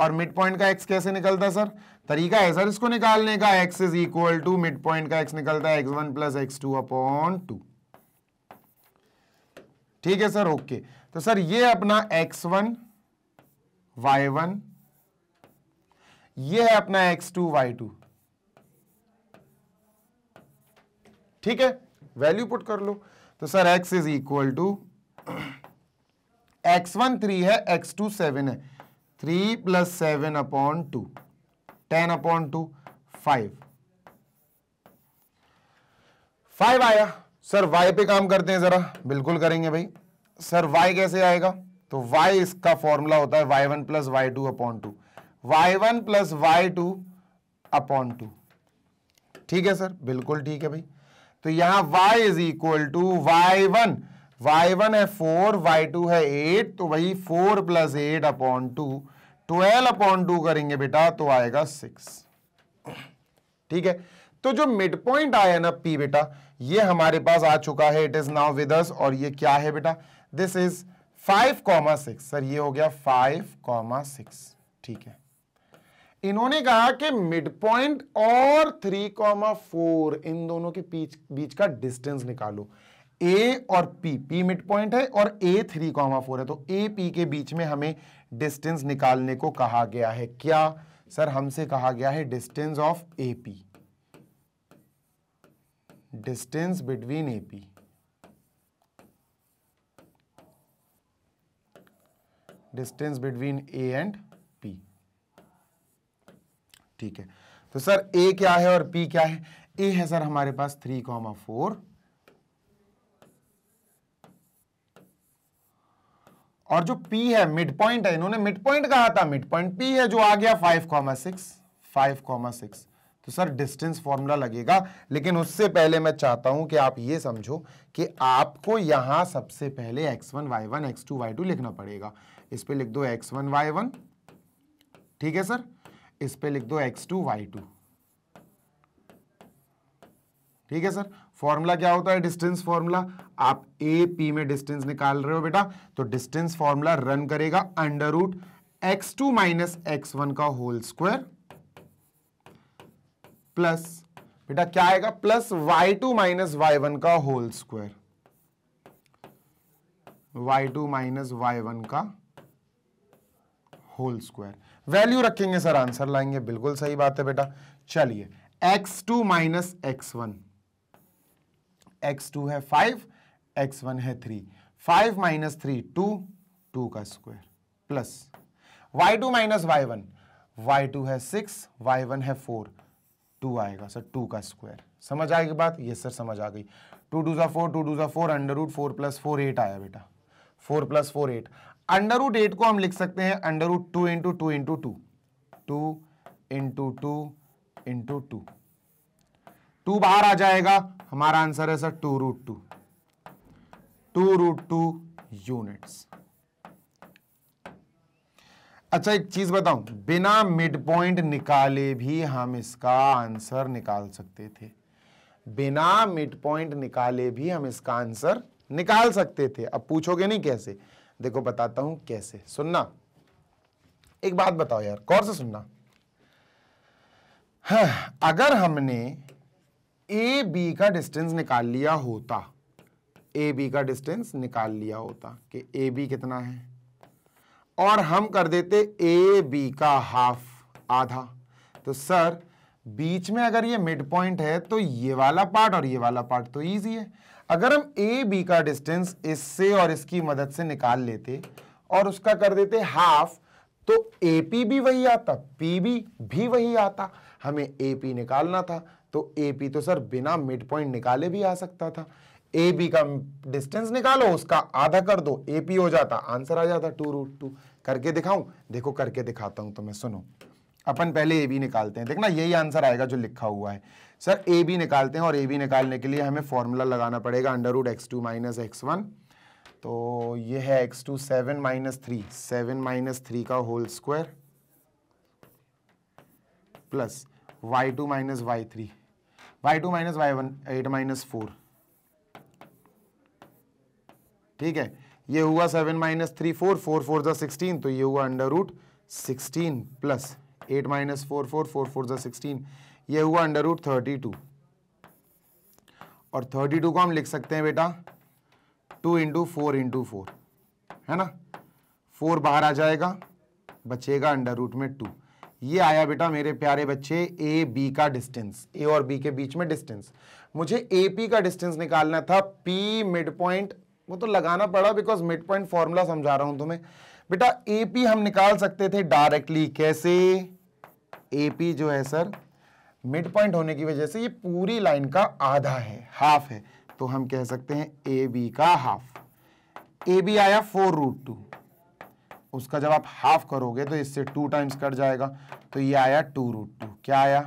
और मिड पॉइंट का एक्स कैसे निकलता है सर तरीका है सर इसको निकालने का x is equal to mid point का एक्स निकलता है x one plus x two upon two ठीक है सर ओके तो सर ये अपना एक्स वन वाई वन ये है अपना एक्स टू वाई टू ठीक है वैल्यू पुट कर लो तो sir x is equal to x one three है एक्स टू सेवन है three plus seven upon two ten upon two five five आया सर वाई पे काम करते हैं जरा बिल्कुल करेंगे भाई सर वाई कैसे आएगा तो वाई इसका फॉर्मूला होता है y one plus Y two upon two y one plus Y two upon two ठीक है सर बिल्कुल ठीक है भाई तो यहां y is equal to y one y one है फोर वाई टू है एट तो वही four plus eight upon two twelve upon two करेंगे बेटा तो आएगा सिक्स ठीक है तो जो मिड पॉइंट आया ना पी बेटा ये हमारे पास आ चुका है it is now with us और ये क्या है बेटा this is five comma six sir ये हो गया फाइव कॉमा सिक्स ठीक है इन्होंने कहा कि मिड पॉइंट और थ्री कॉमा फोर इन दोनों के बीच बीच का डिस्टेंस निकालो ए और पी पी मिड पॉइंट है और ए थ्री कॉमा फोर है तो ए पी के बीच में हमें डिस्टेंस निकालने को कहा गया है क्या सर हमसे कहा गया है distance of A P distance between A P distance between A and P ठीक है तो सर ए क्या है और पी क्या है ए है सर हमारे पास थ्री कॉमा फोर और जो पी है मिड पॉइंट है इन्होंने मिड पॉइंट कहा था मिड पॉइंट पी है जो आ गया five comma six five comma six तो सर डिस्टेंस फॉर्मूला लगेगा लेकिन उससे पहले मैं चाहता हूं कि आप ये समझो कि आपको यहां सबसे पहले x1 y1 x2 y2 लिखना पड़ेगा इस पर लिख दो x1 y1 ठीक है सर इस पर लिख दो x2 y2 ठीक है सर फॉर्मूला क्या होता है डिस्टेंस फॉर्मूला आप ए पी में डिस्टेंस निकाल रहे हो बेटा तो डिस्टेंस फॉर्मूला रन करेगा under root x two minus x one का होल स्क्वायर प्लस बेटा क्या आएगा plus Y two minus y one का whole square y two minus y one का होल स्क्वायर वैल्यू रखेंगे सर आंसर लाएंगे बिल्कुल सही बात है बेटा चलिए x two minus x one x two है फाइव एक्स वन है three five minus three two two का square plus Y two minus y one y two है सिक्स वाई वन है फोर टू आएगा सर टू का square समझ आएगी बात ये सर समझ आ गई टू टू ज़ा फोर टू टू ज़ा four under root four plus four eight आया बेटा four plus four eight under root eight को हम लिख सकते हैं under root two into two into two two into two into two two बाहर आ जाएगा हमारा आंसर है sir two root two two root two units अच्छा एक चीज बताऊं बिना मिड पॉइंट निकाले भी हम इसका आंसर निकाल सकते थे बिना मिड पॉइंट निकाले भी हम इसका आंसर निकाल सकते थे अब पूछोगे नहीं कैसे देखो बताता हूं कैसे सुनना एक बात बताओ यार कौन से सुनना हाँ, अगर हमने ए बी का डिस्टेंस निकाल लिया होता ए बी का डिस्टेंस निकाल लिया होता कि ए बी कितना है और हम कर देते ए बी का हाफ आधा तो सर बीच में अगर ये मिड पॉइंट है तो ये वाला पार्ट और ये वाला पार्ट तो ईजी है अगर हम ए बी का डिस्टेंस इससे और इसकी मदद से निकाल लेते और उसका कर देते हाफ तो ए पी भी वही आता पी बी भी वही आता हमें ए पी निकालना था तो ए पी तो सर बिना मिड पॉइंट निकाले भी आ सकता था ए बी का डिस्टेंस निकालो उसका आधा कर दो ए पी हो जाता आंसर आ जाता टू रूट टू करके दिखाऊं देखो करके दिखाता हूं तुम्हें तो सुनो अपन पहले ए बी निकालते हैं देखना यही आंसर आएगा जो लिखा हुआ है सर ए बी निकालते हैं और ए बी निकालने के लिए हमें फॉर्मूला लगाना पड़ेगा under root x two minus x one तो ये है x two seven minus three seven minus three का whole square plus Y two minus y three y two minus y one eight minus four ठीक है ये हुआ seven minus three four four four जो sixteen तो ये हुआ under root sixteen plus eight minus four four four four जो sixteen ये हुआ अंडर रूट थर्टी टू और थर्टी टू को हम लिख सकते हैं बेटा two into four into four है ना फोर बाहर आ जाएगा बचेगा अंडर रूट में टू ये आया बेटा मेरे प्यारे बच्चे ए बी का डिस्टेंस ए और बी के बीच में डिस्टेंस मुझे ए पी का डिस्टेंस निकालना था पी मिड पॉइंट वो तो लगाना पड़ा बिकॉज मिड पॉइंट फॉर्मूला समझा रहा हूं तुम्हें बेटा एपी हम निकाल सकते थे डायरेक्टली कैसे एपी जो है सर मिड पॉइंट होने की वजह से ये पूरी लाइन का आधा है हाफ है तो हम कह सकते हैं ए बी का हाफ ए बी आया फोर रूट टू उसका जब आप हाफ करोगे तो इससे टू टाइम्स कट जाएगा तो ये आया टू रूट टू क्या आया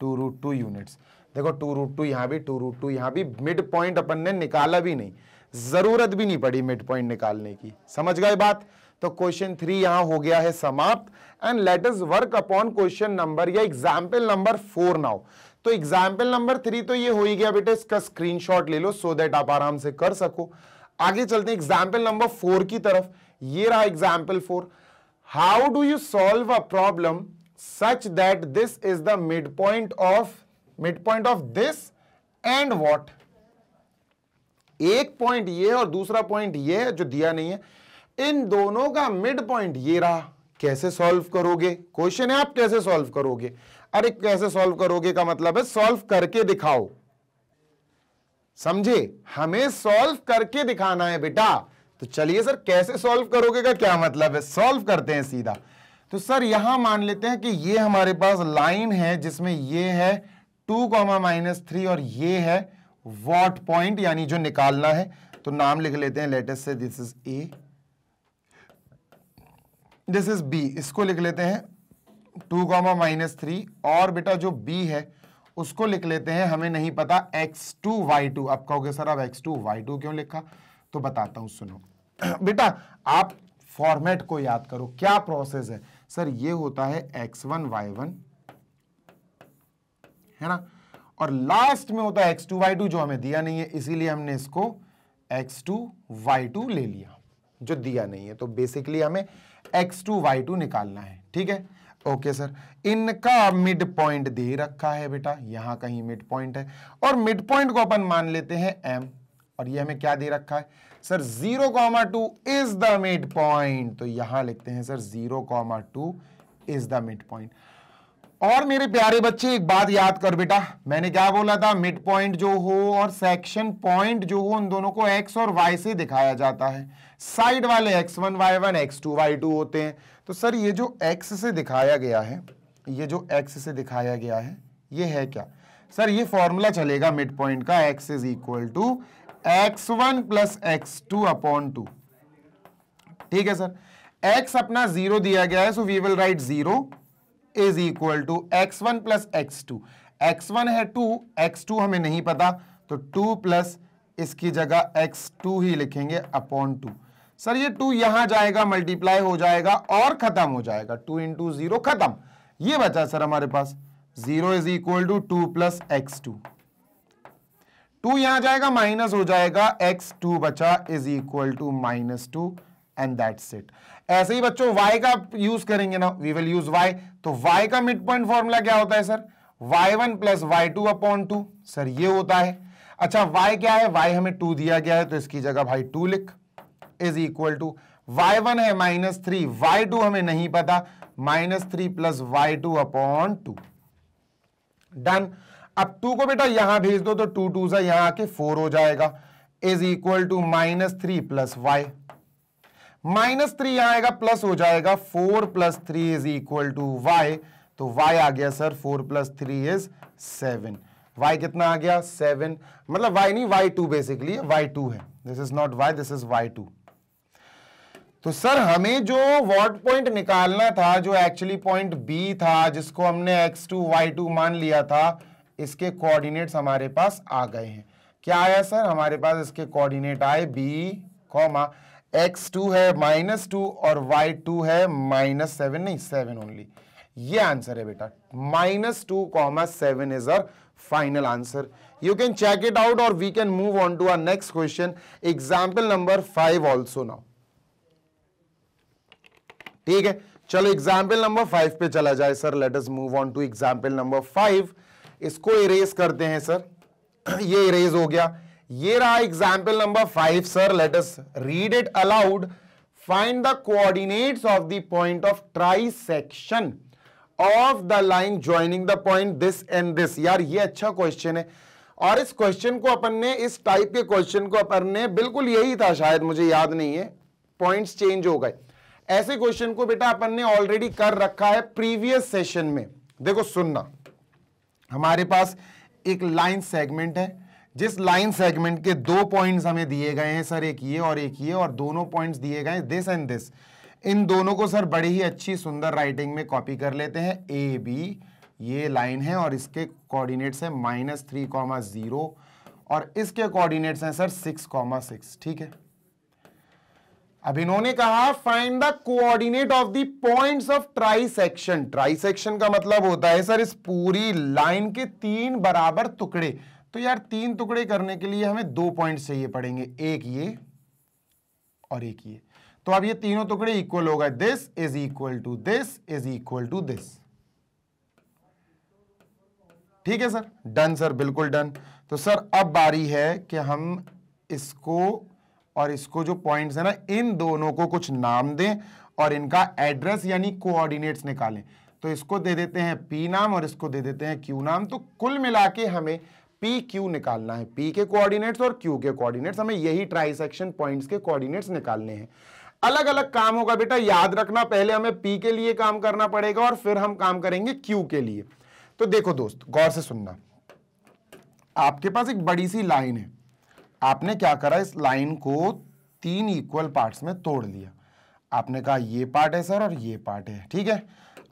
टू रूट टू यूनिट्स देखो टू रूट टू यहां भी टू रूट टू यहां भी मिड पॉइंट अपन ने निकाला भी नहीं जरूरत भी नहीं पड़ी मिड पॉइंट निकालने की समझ गए बात तो क्वेश्चन थ्री यहां हो गया है समाप्त and let's work upon question number या एग्जाम्पल नंबर फोर नाउ तो एग्जाम्पल नंबर थ्री तो ये हो ही गया बेटा इसका स्क्रीनशॉट ले लो सो so दैट आप आराम से कर सको आगे चलते एग्जाम्पल नंबर फोर की तरफ ये रहा example four how do you solve a problem such that this is the mid point of mid point of this and what एक पॉइंट ये और दूसरा पॉइंट ये है जो दिया नहीं है इन दोनों का मिड पॉइंट ये रहा कैसे सॉल्व करोगे क्वेश्चन है आप कैसे सॉल्व करोगे अरे कैसे सॉल्व करोगे का मतलब है सॉल्व करके दिखाओ समझे हमें सॉल्व करके दिखाना है बेटा तो चलिए सर कैसे सॉल्व करोगे का क्या मतलब है सॉल्व करते हैं सीधा तो सर यहां मान लेते हैं कि ये हमारे पास लाइन है जिसमें ये है टू कॉमा माइनस थ्री और ये है वॉट पॉइंट यानी जो निकालना है तो नाम लिख लेते हैं let's say this is A this is B इसको लिख लेते हैं टू कॉमा माइनस थ्री और बेटा जो बी है उसको लिख लेते हैं हमें नहीं पता एक्स टू वाई टू आप कहोगे सर अब एक्स टू वाई टू क्यों लिखा तो बताता हूं सुनो बेटा आप फॉर्मेट को याद करो क्या प्रोसेस है सर ये होता है एक्स वन वाई वन है ना और लास्ट में होता है एक्स टू वाई टू जो हमें दिया नहीं है इसीलिए हमने इसको एक्स टू वाई टू ले लिया जो दिया नहीं है तो बेसिकली हमें एक्स टू वाई टू निकालना है ठीक है ओके सर इनका मिड पॉइंट दे रखा है बेटा यहां कहीं मिड पॉइंट है और मिड पॉइंट को अपन मान लेते हैं एम और ये हमें क्या दे रखा है sir zero comma two is the mid point तो यहां लिखते हैं sir zero comma two is the mid point और मेरे प्यारे बच्चे एक बात याद कर बेटा मैंने क्या बोला था मिड पॉइंट जो हो और सेक्शन पॉइंट जो हो उन दोनों को एक्स और वाई से दिखाया जाता है साइड वाले x one y one x two y two होते हैं तो सर ये जो एक्स से दिखाया गया है ये जो एक्स से दिखाया गया है ये है क्या सर ये फॉर्मूला चलेगा मिड पॉइंट का x is equal to x one plus x two upon two ठीक है सर एक्स अपना जीरो दिया गया है so we will write zero is equal to x one plus x two x one है two x two हमें नहीं पता तो टू प्लस इसकी जगह एक्स टू ही लिखेंगे अपॉन टू सर ये टू यहां जाएगा मल्टीप्लाई हो जाएगा और खत्म हो जाएगा टू इंटू जीरो खत्म ये बचा सर हमारे पास zero is equal to two plus x two two यहां जाएगा माइनस हो जाएगा एक्स टू बचा is equal to minus two and that's it ऐसे ही बच्चों y का यूज करेंगे ना वी विल यूज y तो y का मिड पॉइंट फॉर्मूला क्या होता है sir y1 one plus Y two upon two sir ये होता है अच्छा y क्या है y हमें 2 दिया गया है तो इसकी जगह भाई 2 लिख is equal to y one है माइनस थ्री वाई टू हमें नहीं पता minus three plus Y two upon two done अब टू को बेटा यहां भेज दो तो टू टू सा यहां आके फोर हो जाएगा is equal to minus three plus y minus three यहां आएगा प्लस हो जाएगा four plus three is equal to y तो वाई आ गया sir four plus three is seven y कितना आ गया सेवन मतलब y नहीं y two basically y two है this is not y this is y two तो सर हमें जो वॉट पॉइंट निकालना था जो एक्चुअली पॉइंट बी था जिसको हमने x2 टू वाई टू मान लिया था इसके कोऑर्डिनेट्स हमारे पास आ गए हैं क्या आया सर हमारे पास इसके कोऑर्डिनेट आए b, कॉमा एक्स टू है माइनस टू और वाई टू है माइनस सेवन नहीं सेवन ओनली ये आंसर है बेटा minus two comma seven is our final answer you can check it out और we can move on to our next question example number five also now ठीक है चलो example number five पे चला जाए sir let us move on to example number five इसको erase करते हैं सर ये इरेज हो गया ये रहा example number five sir let us read it aloud find the coordinates of the point of trisection of the line joining the point this and this यार ये अच्छा क्वेश्चन है और इस क्वेश्चन को अपन ने इस टाइप के क्वेश्चन को अपन ने बिल्कुल यही था शायद मुझे याद नहीं है पॉइंट्स चेंज हो गए ऐसे क्वेश्चन को बेटा अपन ने ऑलरेडी कर रखा है प्रीवियस सेशन में देखो सुनना हमारे पास एक लाइन सेगमेंट है जिस लाइन सेगमेंट के दो पॉइंट्स हमें दिए गए हैं सर एक ये और एक ये और दोनों पॉइंट्स दिए गए हैं दिस एंड दिस इन दोनों को सर बड़ी ही अच्छी सुंदर राइटिंग में कॉपी कर लेते हैं ए बी ये लाइन है और इसके कोऑर्डिनेट्स हैं माइनस थ्री कॉमा ज़ीरो और इसके कोऑर्डिनेट्स हैं सर सिक्स कॉमा सिक्स ठीक है अब इन्होंने कहा find the coordinate of the points of trisection trisection का मतलब होता है सर इस पूरी लाइन के तीन बराबर टुकड़े तो यार तीन टुकड़े करने के लिए हमें दो पॉइंट चाहिए पड़ेंगे एक ये और एक ये तो अब ये तीनों टुकड़े इक्वल हो गए this is equal to this is equal to this ठीक है सर डन सर बिल्कुल डन तो सर अब बारी है कि हम इसको और इसको जो पॉइंट्स है ना इन दोनों को कुछ नाम दें और इनका एड्रेस यानी कोऑर्डिनेट्स निकालें तो इसको दे देते हैं पी नाम और इसको दे देते हैं क्यू नाम तो कुल मिला के हमें पी क्यू निकालना है पी के कोऑर्डिनेट्स और क्यू के कोऑर्डिनेट्स हमें यही ट्राइसेक्शन पॉइंट्स के कोऑर्डिनेट्स निकालने हैं अलग अलग काम होगा बेटा याद रखना पहले हमें पी के लिए काम करना पड़ेगा और फिर हम काम करेंगे क्यू के लिए तो देखो दोस्त गौर से सुनना आपके पास एक बड़ी सी लाइन है आपने क्या करा इस लाइन को तीन इक्वल पार्ट में तोड़ लिया आपने कहा ये पार्ट है सर और ये पार्ट है ठीक है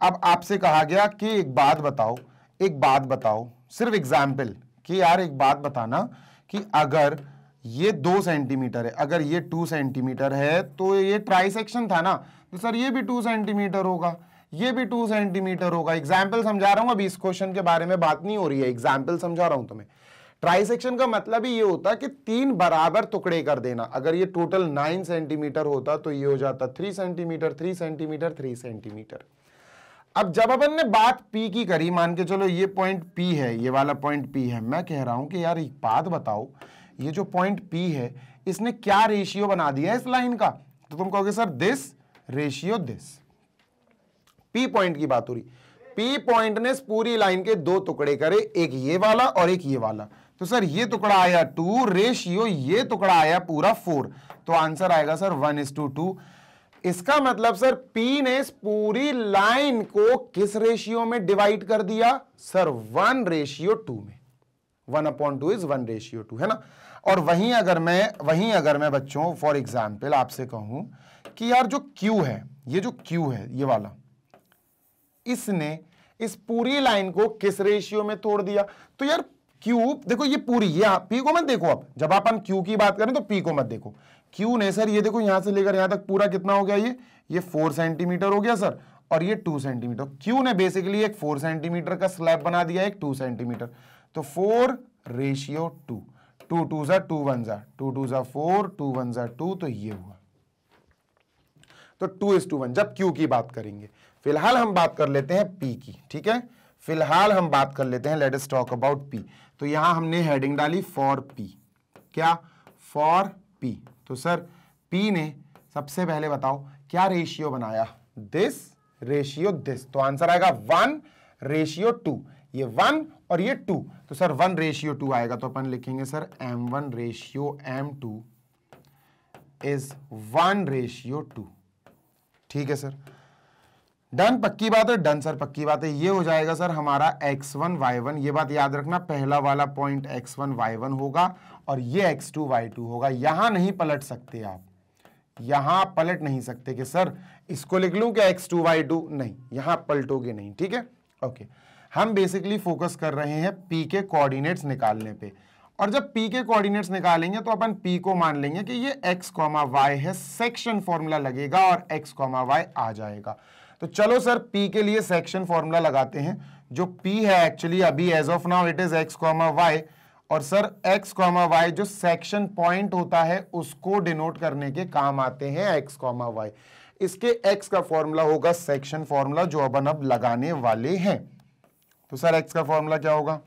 अब आपसे कहा गया कि एक बात बताओ एक बात बताओ सिर्फ एग्जाम्पल कि यार एक बात बताना कि अगर ये दो सेंटीमीटर है अगर ये टू सेंटीमीटर है तो ये ट्राई सेक्शन था ना तो सर ये भी टू सेंटीमीटर होगा ये भी टू सेंटीमीटर होगा एग्जाम्पल समझा रहा हूँ अभी इस क्वेश्चन के बारे में बात नहीं हो रही है एग्जाम्पल समझा रहा हूँ तुम्हें ट्राई सेक्शन का मतलब ही ये होता कि तीन बराबर टुकड़े कर देना अगर ये टोटल नाइन सेंटीमीटर होता तो ये हो जाता three centimetre three centimetre three centimetre अब जब अपन ने बात पी की करी मान के चलो ये पॉइंट पी है ये वाला पॉइंट पी है मैं कह रहा हूं कि यार एक बात बताओ ये जो पॉइंट पी है इसने क्या रेशियो बना दिया इस लाइन का तो तुम कहोगे sir this ratio this P point की बात हो रही पी पॉइंट ने इस पूरी लाइन के दो टुकड़े करे एक ये वाला और एक ये वाला तो सर ये टुकड़ा आया टू रेशियो ये टुकड़ा आया पूरा फोर तो आंसर आएगा sir one is to two इसका मतलब सर पी ने इस पूरी लाइन को किस रेशियो में डिवाइड कर दिया सर वन रेशियो टू में one upon two is one ratio two है ना और वहीं अगर मैं वहीं अगर मैं बच्चों फॉर एग्जाम्पल आपसे कहूं कि यार जो क्यू है ये जो क्यू है ये वाला इसने इस पूरी लाइन को किस रेशियो में तोड़ दिया तो यार क्यूब देखो ये पूरी ये पी को मत देखो आप जब अपन क्यू की बात करें तो पी को मत देखो क्यों नहीं सर ये देखो यहां से लेकर यहां तक पूरा कितना हो गया ये ये फोर सेंटीमीटर हो गया सर और ये टू सेंटीमीटर क्यों ने बेसिकली एक फोर सेंटीमीटर का स्लैब बना दिया एक टू सेंटीमीटर तो four ratio two two two जा टू वन जा टू टू जा फोर टू वन जा टू तो ये हुआ तो टू इज टू वन जब क्यू की बात करेंगे फिलहाल हम बात कर लेते हैं पी की ठीक है फिलहाल हम बात कर लेते हैं let's talk about P तो यहां हमने हेडिंग डाली फॉर पी क्या फॉर पी तो सर पी ने सबसे पहले बताओ क्या रेशियो बनाया दिस रेशियो दिस तो आंसर आएगा वन रेशियो टू ये वन और ये टू तो सर वन रेशियो टू आएगा तो अपन लिखेंगे sir M one ratio M two is one ratio two ठीक है सर डन पक्की बात है डन सर पक्की बात है ये हो जाएगा सर हमारा एक्स वन वाई वन ये बात याद रखना पहला वाला point x one y one होगा और ये एक्स टू वाई टू होगा यहां नहीं पलट सकते आप यहां पलट नहीं सकते कि सर इसको लिख लू क्या एक्स टू वाई टू नहीं यहां पलटोगे नहीं ठीक है ओके हम बेसिकली फोकस कर रहे हैं पी के कोऑर्डिनेट्स निकालने पे और जब पी के कोऑर्डिनेट्स निकालेंगे तो अपन पी को मान लेंगे कि ये एक्स कॉमा वाई है सेक्शन फॉर्मूला लगेगा और एक्स कॉमा वाई आ जाएगा तो चलो सर पी के लिए सेक्शन फॉर्मूला लगाते हैं जो पी है एक्चुअली अभी as of now it is x comma y और सर एक्स कॉमा वाई जो सेक्शन पॉइंट होता है उसको डिनोट करने के काम आते हैं एक्स कॉमा वाई इसके एक्स का फॉर्मूला होगा सेक्शन फॉर्मूला जो अपन अब लगाने वाले हैं तो सर एक्स का फॉर्मूला क्या होगा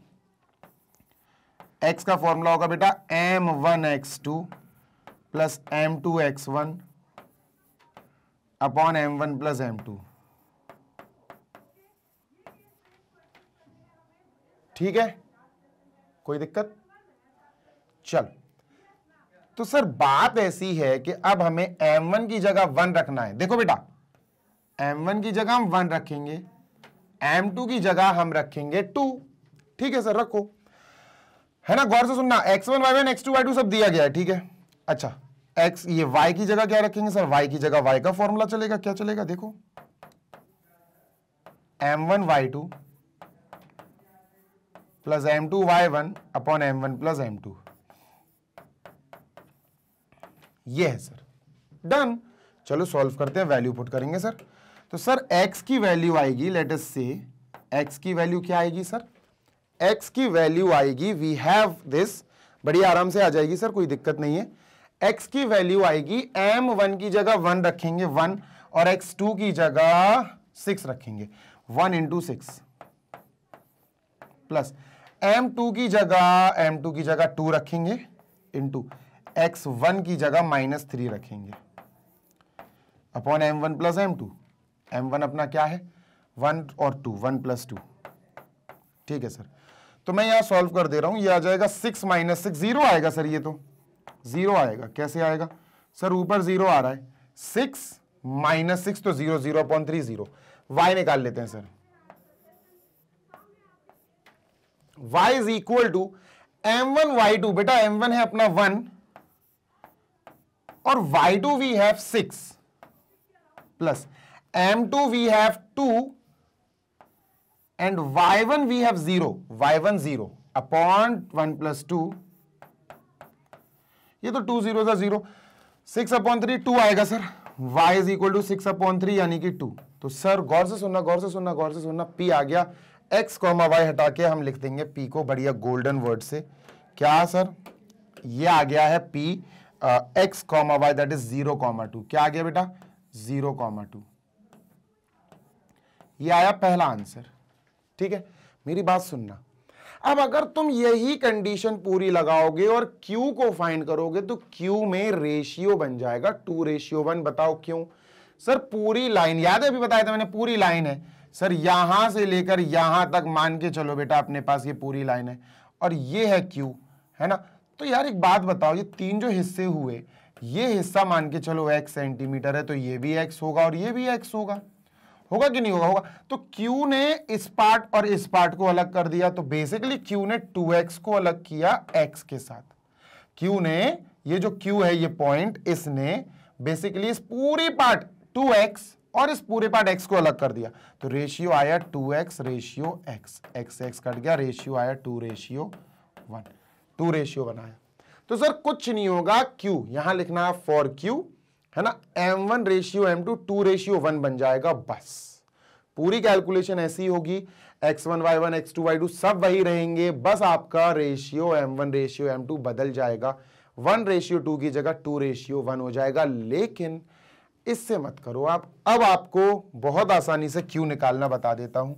एक्स का फॉर्मूला होगा बेटा M one x two plus M two x one upon M one plus M two ठीक है कोई दिक्कत चल तो सर बात ऐसी है कि अब हमें m1 की जगह वन रखना है देखो बेटा m1 की जगह हम वन रखेंगे m2 की जगह हम रखेंगे टू ठीक है सर रखो है ना गौर से सुनना x1 y1 x2 y2 सब दिया गया है ठीक है अच्छा x ये y की जगह क्या रखेंगे सर y की जगह y का फॉर्मूला चलेगा क्या चलेगा देखो m1 y2 plus M two y one upon M one plus M two ये है सर डन चलो सॉल्व करते हैं वैल्यू पुट करेंगे सर तो सर एक्स की वैल्यू आएगी अस से एक्स की वैल्यू क्या आएगी सर एक्स की वैल्यू आएगी वी हैव दिस बड़ी आराम से आ जाएगी सर कोई दिक्कत नहीं है एक्स की वैल्यू आएगी एम वन की जगह वन रखेंगे वन और एक्स टू की जगह सिक्स रखेंगे one into six plus two की जगह टू की जगह टू रखेंगे टू एक्स वन की जगह माइनस थ्री रखेंगे upon M one plus M two M one अपना क्या है वन और टू वन प्लस टू ठीक है सर तो मैं यहां सॉल्व कर दे रहा हूं ये आ जाएगा सिक्स माइनस सिक्स जीरो आएगा सर ये तो जीरो आएगा कैसे आएगा सर ऊपर जीरो आ रहा है सिक्स माइनस सिक्स तो zero zero upon three zero y निकाल लेते हैं sir y is equal to M one y two बेटा एम वन है अपना वन और y two we have six plus M two we have two and y one we have zero y one zero upon one plus two ये तो two zero था zero six upon three two आएगा sir y is equal to six upon three यानी कि to तो sir गौर से सुनना गौर से सुनना गौर से सुनना p आ गया एक्स कॉमा वाई हटा के हम लिख देंगे पी को बढ़िया गोल्डन वर्ड से क्या सर ये आ गया है P x comma y that is zero comma two क्या आ गया बेटा जीरो कॉमा टू ये आया पहला आंसर ठीक है मेरी बात सुनना अब अगर तुम यही कंडीशन पूरी लगाओगे और Q को फाइंड करोगे तो Q में रेशियो बन जाएगा टू रेशियो वन बताओ क्यों सर पूरी लाइन याद है अभी बताया था मैंने पूरी लाइन है सर यहां से लेकर यहां तक मान के चलो बेटा अपने पास ये पूरी लाइन है और ये है क्यू है ना तो यार एक बात बताओ ये तीन जो हिस्से हुए ये हिस्सा मान के चलो एक्स सेंटीमीटर है तो ये भी एक्स होगा और ये भी एक्स होगा होगा कि नहीं होगा होगा तो Q ने इस पार्ट और इस पार्ट को अलग कर दिया तो बेसिकली Q ने 2x को अलग किया x के साथ Q ने ये जो Q है ये पॉइंट इसने बेसिकली इस पूरी पार्ट 2x और इस पूरे पार्ट एक्स को अलग कर दिया तो रेशियो आया two x ratio x x x cut गया रेशियो आया two ratio one two ratio one आया तो सर कुछ नहीं होगा क्यू यहां लिखना है फॉर क्यू है ना m one ratio M two two ratio one बन जाएगा बस पूरी कैलकुलेशन ऐसी होगी x one y one x two y two सब वही रहेंगे बस आपका ratio m one ratio M two बदल जाएगा वन रेशियो टू की जगह टू रेशियो वन हो जाएगा लेकिन इससे मत करो आप अब आपको बहुत आसानी से क्यू निकालना बता देता हूं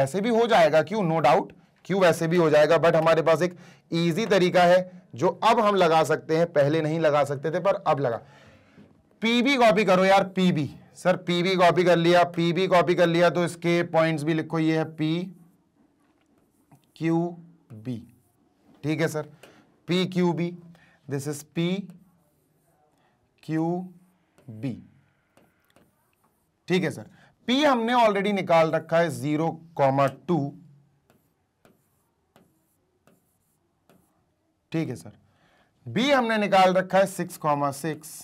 ऐसे भी हो जाएगा क्यू नो डाउट क्यू वैसे भी हो जाएगा बट हमारे पास एक ईजी तरीका है जो अब हम लगा सकते हैं पहले नहीं लगा सकते थे पर अब लगा पीबी कॉपी करो यार पीबी सर पीबी कॉपी कर लिया पीबी कॉपी कर लिया तो इसके पॉइंट्स भी लिखो ये है पी क्यू बी ठीक है sir P Q B this is P Q B ठीक है सर P हमने ऑलरेडी निकाल रखा है जीरो कॉमा टू ठीक है सर B हमने निकाल रखा है सिक्स कॉमा सिक्स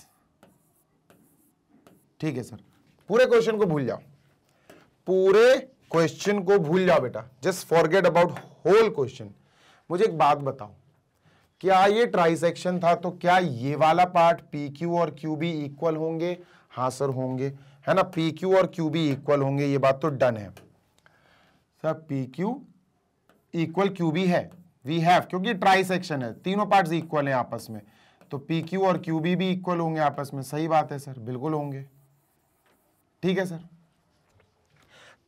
ठीक है सर पूरे क्वेश्चन को भूल जाओ पूरे क्वेश्चन को भूल जाओ बेटा just forget about whole question मुझे एक बात बताओ क्या ये ट्राई सेक्शन था तो क्या ये वाला पार्ट पी क्यू और क्यू बी इक्वल होंगे हाँ सर होंगे है ना पी क्यू और क्यू बी इक्वल होंगे ये बात तो डन है sir P Q equal Q B है वी हैव क्योंकि ट्राई सेक्शन है तीनों पार्ट इक्वल हैं आपस में तो पी क्यू और क्यू बी भी इक्वल होंगे आपस में सही बात है सर बिल्कुल होंगे ठीक है सर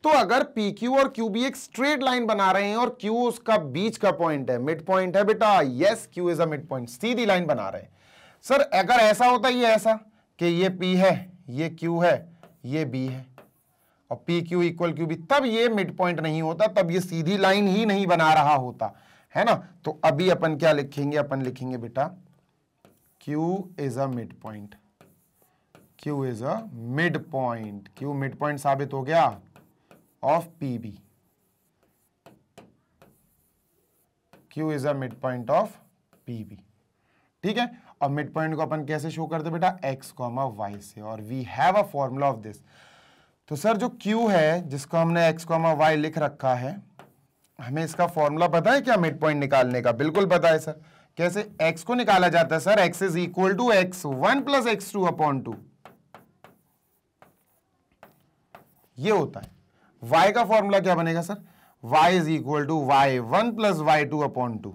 तो अगर पी क्यू और क्यू बी एक स्ट्रेट लाइन बना रहे हैं और क्यू उसका बीच का पॉइंट है मिड पॉइंट है बेटा yes Q is a point सीधी लाइन बना रहे हैं सर अगर ऐसा होता ये ऐसा कि ये पी है ये क्यू है ये बी है और P Q equal Q B तब ये मिड पॉइंट नहीं होता तब ये सीधी लाइन ही नहीं बना रहा होता है ना तो अभी अपन क्या लिखेंगे अपन लिखेंगे बेटा Q is a mid point Q is a mid point Q mid point साबित हो गया of P B Q is a mid point of P B ठीक है अब मिड पॉइंट को अपन कैसे शो करते बेटा एक्स कॉमा वाई से और we have a formula of this तो सर जो क्यू है जिसको हमने एक्स कॉमा वाई लिख रखा है हमें इसका फॉर्मूला पता है क्या मिड पॉइंट निकालने का बिल्कुल पता है सर कैसे एक्स को निकाला जाता है sir x is equal to x one plus x two upon two ये होता है वाई का फॉर्मूला क्या बनेगा sir y is equal to y one plus Y two upon two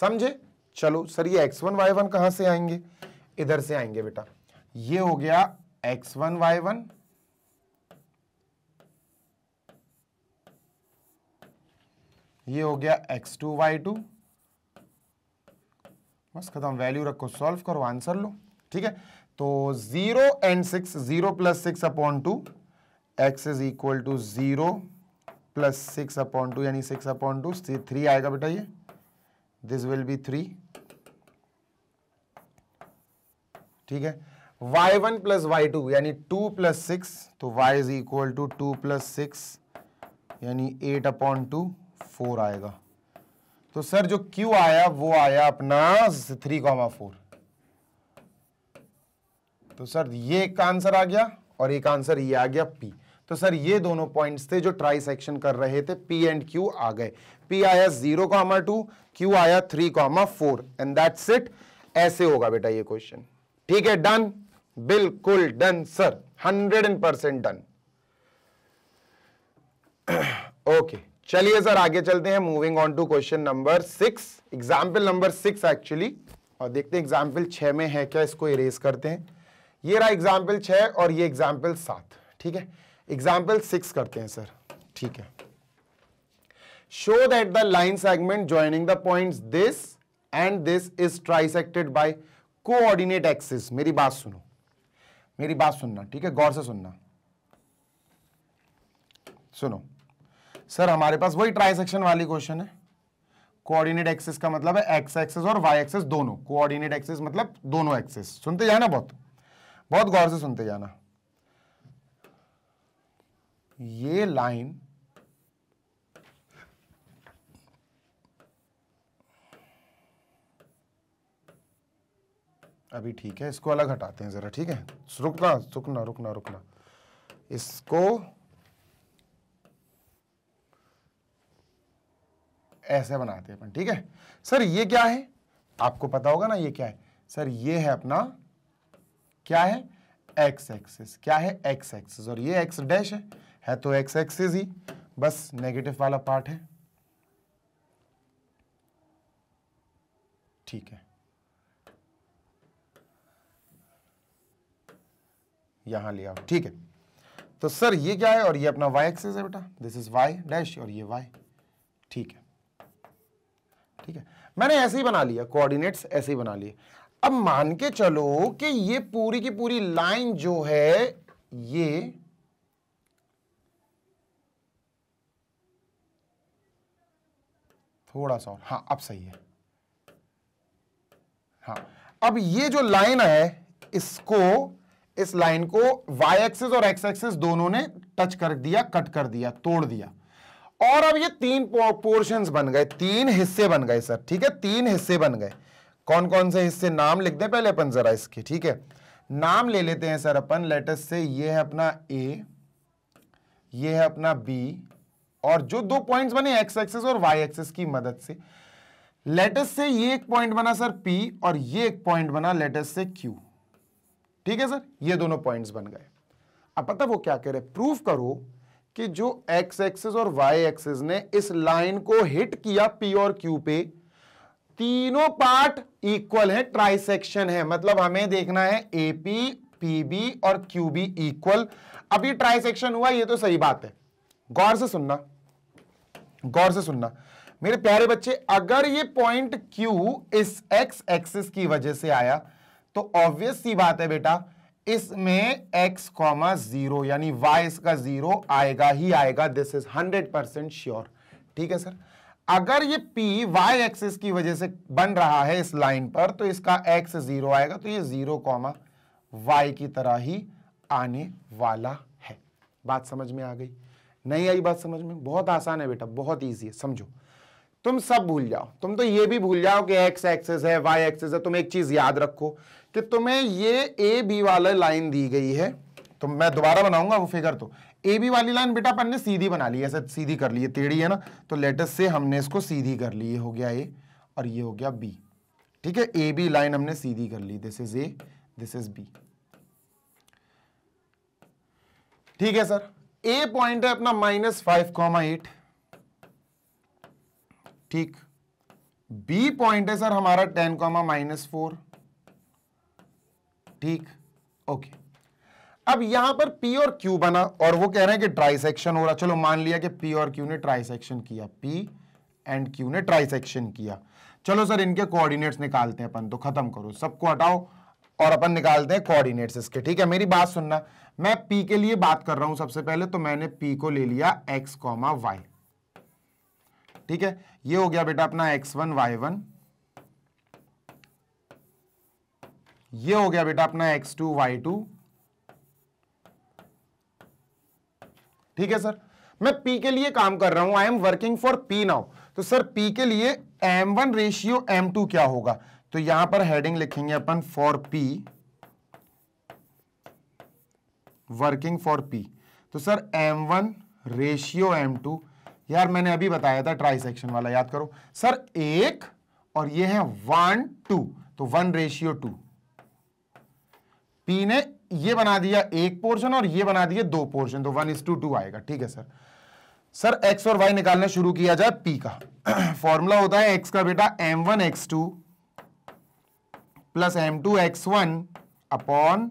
समझे चलो सर ये एक्स वन वाई वन कहां से आएंगे इधर से आएंगे बेटा ये हो गया एक्स वन वाई वन ये हो गया एक्स टू वाई टू बस खत्म वैल्यू रखो सॉल्व करो आंसर लो ठीक है तो zero and six zero plus six upon two x is equal to zero plus six upon two यानी सिक्स अपॉन टू थ्री आएगा बेटा ये दिस विल बी थ्री ठीक है y1 one plus Y two यानी टू प्लस सिक्स तो y is equal to two plus six यानी eight upon two four आएगा तो सर जो q आया वो आया अपना थ्री कॉमा फोर तो सर ये एक आंसर आ गया और एक आंसर ये आ गया p तो सर ये दोनों पॉइंट्स थे जो ट्राई सेक्शन कर रहे थे पी एंड क्यू आ गए पी आया जीरो कॉमा टू क्यू आया three comma four and that set ऐसे होगा बेटा ये क्वेश्चन ठीक है डन बिल्कुल done sir hundred and percent done okay चलिए सर आगे चलते हैं moving on to question number six example number six actually और देखते हैं एग्जाम्पल छ में है क्या इसको इरेज करते हैं ये रहा एग्जाम्पल छ और ये एग्जाम्पल सात ठीक है एग्जाम्पल सिक्स करते हैं सर ठीक है show that the line segment joining the point this and this is trisected by coordinate axis मेरी बात सुनो मेरी बात सुनना ठीक है गौर से सुनना सुनो सर हमारे पास वही ट्राइसेक्शन वाली क्वेश्चन है कोऑर्डिनेट एक्सिस का मतलब है एक्स एक्सिस और वाई एक्सिस दोनों कोऑर्डिनेट एक्सिस मतलब दोनों एक्सिस सुनते जाना बहुत बहुत गौर से सुनते जाना ये लाइन अभी ठीक है इसको अलग हटाते हैं जरा ठीक है रुकना रुकना रुकना रुकना इसको ऐसे बनाते हैं अपन ठीक है सर ये क्या है आपको पता होगा ना ये क्या है सर ये है अपना क्या है एक्स एक्सिस क्या है एक्स एक्सिस और ये एक्स डैश है है तो एक्स एक्सेस ही बस नेगेटिव वाला पार्ट है ठीक है यहां ले आओ ठीक है तो सर ये क्या है और ये अपना y एक्सेस है बेटा दिस इज y डैश और ये y ठीक है ठीक है मैंने ऐसे ही बना लिया कोऑर्डिनेट्स ऐसे ही बना लिए अब मान के चलो कि ये पूरी की पूरी लाइन जो है ये थोड़ा सा और हाँ अब सही है हाँ अब ये जो लाइन है इसको इस लाइन को y एक्सिस और x एक्सिस दोनों ने टच कर दिया कट कर दिया तोड़ दिया और अब ये तीन पोर्शंस बन गए तीन हिस्से बन गए सर ठीक है तीन हिस्से बन गए कौन कौन से हिस्से नाम लिख दे पहले अपन जरा इसके ठीक है नाम ले लेते हैं सर अपन लेटेस्ट से ये है अपना ए ये है अपना बी और जो दो पॉइंट्स बने एक्स एक्सेस और वाई एक्सेस की मदद से लेटेस्ट से ये एक पॉइंट बना सर पी और ये एक पॉइंट बना लेटेस्ट से क्यू ठीक है सर ये दोनों पॉइंट्स बन गए अब पता वो क्या कह रहे प्रूव करो कि जो एक्स एक्सेस और वाई एक्सेस ने इस लाइन को हिट किया पी और क्यू पे तीनों पार्ट इक्वल है ट्राइसेक्शन है मतलब हमें देखना है एपी पीबी और क्यूबी इक्वल अब ये ट्राइसेक्शन हुआ ये तो सही बात है गौर से सुनना गौर से सुनना मेरे प्यारे बच्चे अगर ये पॉइंट Q इस x एक्सिस की वजह से आया तो ऑब्वियस सी बात है बेटा इसमें x कॉमा जीरो यानी y इसका जीरो आएगा ही आएगा this is hundred percent sure ठीक है सर अगर ये P y एक्सिस की वजह से बन रहा है इस लाइन पर तो इसका x जीरो आएगा तो ये जीरो कॉमा वाई की तरह ही आने वाला है बात समझ में आ गई नहीं आई बात समझ में बहुत आसान है बेटा बहुत ईजी है समझो तुम सब भूल जाओ तुम तो ये भी भूल जाओ कि एक्स एक्सेस है वाई एक्सेस है तुम एक चीज याद रखो कि तुम्हें ये ए बी वाला लाइन दी गई है तो मैं दोबारा बनाऊंगा वो फिगर तो ए बी वाली लाइन बेटा अपन ने सीधी बना ली सर सीधी कर ली है टेढ़ी है ना तो लेटेस्ट से हमने इसको सीधी कर ली ये हो गया ए और ये हो गया बी ठीक है ए बी लाइन हमने सीधी कर ली this is A this is B ठीक है सर ए पॉइंट है अपना माइनस फाइव कॉमा एट ठीक बी पॉइंट है सर हमारा टेन कॉमा माइनस फोर ठीक ओके अब यहां पर पी और क्यू बना और वो कह रहे हैं कि ट्राई सेक्शन हो रहा चलो मान लिया कि पी और क्यू ने ट्राई सेक्शन किया पी एंड क्यू ने ट्राई सेक्शन किया चलो सर इनके कोऑर्डिनेट्स निकालते हैं अपन तो खत्म करो सबको हटाओ और अपन निकालते हैं कोऑर्डिनेट्स इसके ठीक है मेरी बात सुनना मैं पी के लिए बात कर रहा हूं सबसे पहले तो मैंने पी को ले लिया x, कॉमा वाई ठीक है ये हो गया बेटा अपना x1 y1 ये हो गया बेटा अपना एक्स टू वाई टू ठीक है सर मैं पी के लिए काम कर रहा हूं I am working for P now तो सर पी के लिए M one ratio M two क्या होगा तो यहां पर हेडिंग लिखेंगे अपन for P working for P तो sir M one ratio M two यार मैंने अभी बताया था ट्राई सेक्शन वाला याद करो सर एक और ये है वन टू तो वन रेशियो टू पी ने ये बना दिया एक पोर्शन और ये बना दिया दो पोर्शन तो वन इज टू टू आएगा ठीक है सर सर एक्स और वाई निकालना शुरू किया जाए पी का फॉर्मूला होता है एक्स का बेटा M one x two plus M two x one upon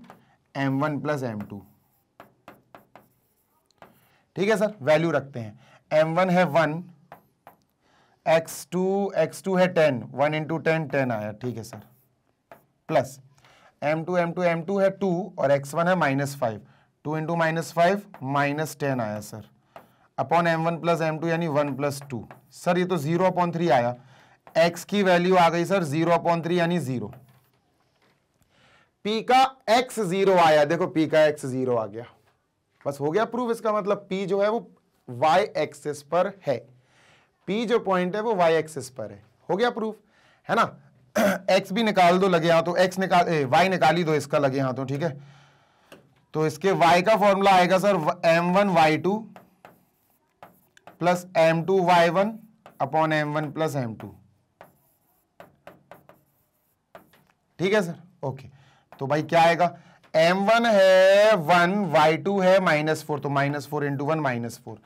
M one plus M two ठीक है सर वैल्यू रखते हैं एम वन है one x two x two है ten one into ten ten आया ठीक है sir plus M two M two M two है टू और एक्स वन है minus five two into minus five minus ten आया sir upon M one plus M two यानी one plus two sir ये तो जीरो अपॉन थ्री आया x की value आ गई सर जीरो अपॉन थ्री यानी जीरो पी का एक्स जीरो आया देखो पी का एक्स जीरो आ गया बस हो गया प्रूफ इसका मतलब पी जो है वो वाई एक्सिस पर है पी जो पॉइंट है वो वाई एक्सिस पर है हो गया प्रूफ है ना एक्स भी निकाल दो लगे हाथों एक्स निकाल वाई निकाली दो इसका लगे हाथों ठीक है तो इसके वाई का फॉर्मूला आएगा sir M one y two plus M two y one upon M one plus M two ठीक है सर ओके okay. तो भाई क्या आएगा एम वन है वन वाई टू है माइनस फोर तो minus four into one minus four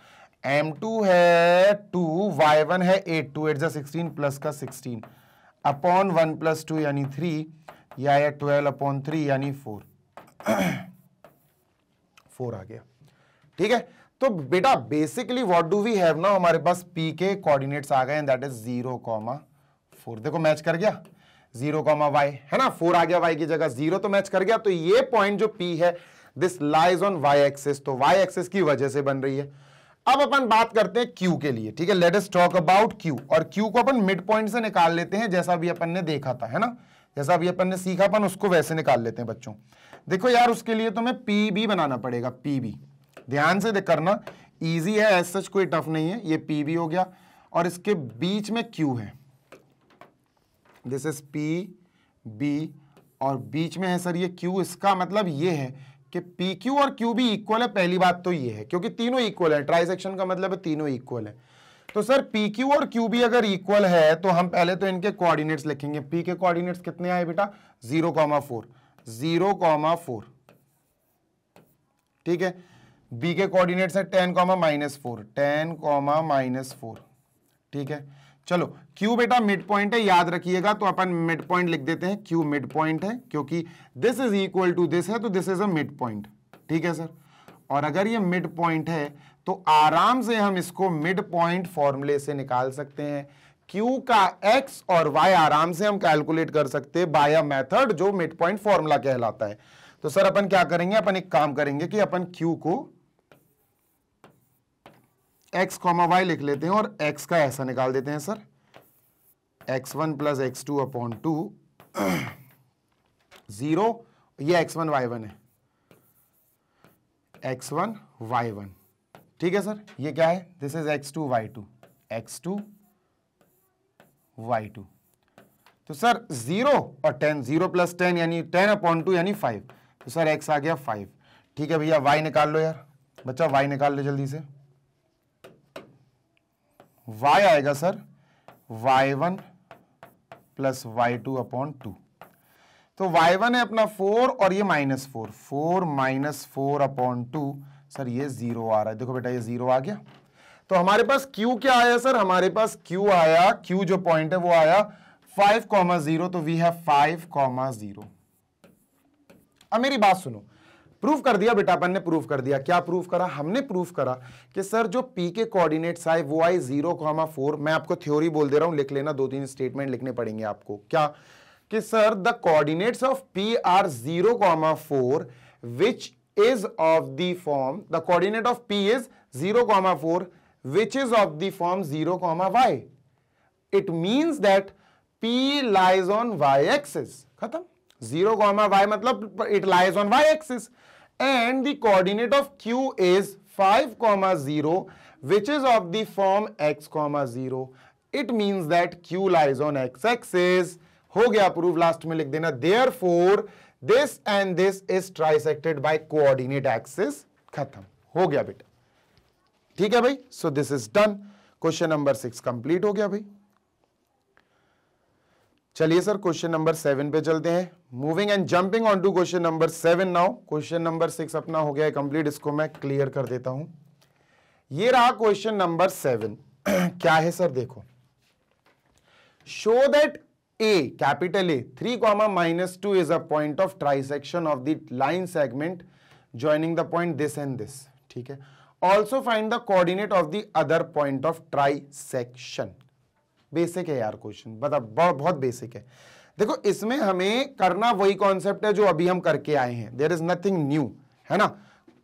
M two है टू वाई वन है eight two eight sixteen plus का sixteen upon one plus two यानी थ्री या आया ट्वेल्व अपॉन थ्री यानी फोर फोर आ गया ठीक है तो बेटा basically what do we have ना हमारे पास पी के कोऑर्डिनेट्स आ गए that is zero comma four देखो मैच कर गया जीरो कॉमा वाई है ना फोर आ गया वाई की जगह जीरो तो मैच कर गया तो ये पॉइंट जो पी है this lies on y axis तो वाई एक्सिस की वजह से बन रही है अब अपन बात करते हैं क्यू के लिए ठीक है लेट टॉक अबाउट क्यू और क्यू को अपन मिड पॉइंट से निकाल लेते हैं जैसा भी अपन ने देखा था है ना जैसा अभी अपन ने सीखा अपन उसको वैसे निकाल लेते हैं बच्चों देखो यार उसके लिए तुम्हें पी बी बनाना पड़ेगा पी बी ध्यान से देख करना ईजी है एस सच कोई टफ नहीं है ये पी बी हो गया और इसके बीच में क्यू है दिस इज पी बी और बीच में है सर ये क्यू इसका मतलब ये है कि पी क्यू और क्यू भी इक्वल है पहली बात तो ये है क्योंकि तीनों इक्वल है ट्राइसेक्शन का मतलब है तीनों इक्वल है तो सर पी क्यू और क्यू भी अगर इक्वल है तो हम पहले तो इनके कोऑर्डिनेट्स लिखेंगे पी के कोऑर्डिनेट्स कितने आए बेटा zero comma four zero comma four ठीक है बी के कोऑर्डिनेट्स है ten comma minus four ten comma minus four ठीक है चलो Q बेटा मिड पॉइंट है याद रखिएगा तो अपन मिड पॉइंट लिख देते हैं Q मिड पॉइंट है क्योंकि this is equal to this है तो this is a mid point ठीक है सर और अगर ये मिड पॉइंट है तो आराम से हम इसको मिड पॉइंट फॉर्मूले से निकाल सकते हैं Q का X और Y आराम से हम कैलकुलेट कर सकते हैं बाय अ मेथड जो मिड पॉइंट फॉर्मूला कहलाता है तो सर अपन क्या करेंगे अपन एक काम करेंगे कि अपन Q को एक्स कॉमा वाई लिख लेते हैं और एक्स का ऐसा निकाल देते हैं sir x one plus x two upon two zero ये एक्स वन वाई वन है एक्स वन वाई वन ठीक है सर ये क्या है this is x two y two x two y two तो सर जीरो और टेन जीरो प्लस टेन यानी टेन अपॉन टू यानी फाइव तो सर एक्स आ गया फाइव ठीक है भैया वाई निकाल लो यार बच्चा वाई निकाल लो जल्दी से वाई आएगा sir y one plus Y two upon two तो वाई वन है अपना फोर और ये minus four four minus four upon two sir ये जीरो आ रहा है देखो बेटा ये जीरो आ गया तो हमारे पास Q क्या आया सर हमारे पास Q आया Q जो पॉइंट है वो आया फाइव कॉमा जीरो तो we have five comma zero अब मेरी बात सुनो प्रूफ कर दिया बेटा अपन ने प्रूफ कर दिया क्या प्रूफ करा हमने प्रूफ करा कि सर जो पी के कोऑर्डिनेट्स आए वो आए जीरो कॉमा फोर मैं आपको थ्योरी बोल दे रहा हूं लिख लेना दो तीन स्टेटमेंट लिखने पड़ेंगे आपको क्या कि sir the coordinates of P are zero comma four which is of the form the coordinate of P is zero comma four which is of the form zero comma y it means that P lies on y axis खत्म zero comma y मतलब it lies on y axis and the coordinate of q is 5 comma 0 which is of the form x comma 0 it means that q lies on x axis हो गया proof last में लिख देना therefore this and this is trisected by coordinate axis खत्म हो गया बेटा ठीक है भाई so this is done question number six complete हो गया भाई चलिए सर क्वेश्चन नंबर सेवन पे चलते हैं moving and jumping on to question number seven now question number six अपना हो गया है कंप्लीट इसको मैं क्लियर कर देता हूं ये रहा क्वेश्चन नंबर सेवन क्या है सर देखो show that A capital A three comma minus two is a point of trisection of the line segment joining the point this and this ठीक है also find the coordinate of the other point of section basic है यार question मतलब बहुत बहुत basic है देखो इसमें हमें करना वही कॉन्सेप्ट है जो अभी हम करके आए हैं देर इज नथिंग न्यू है ना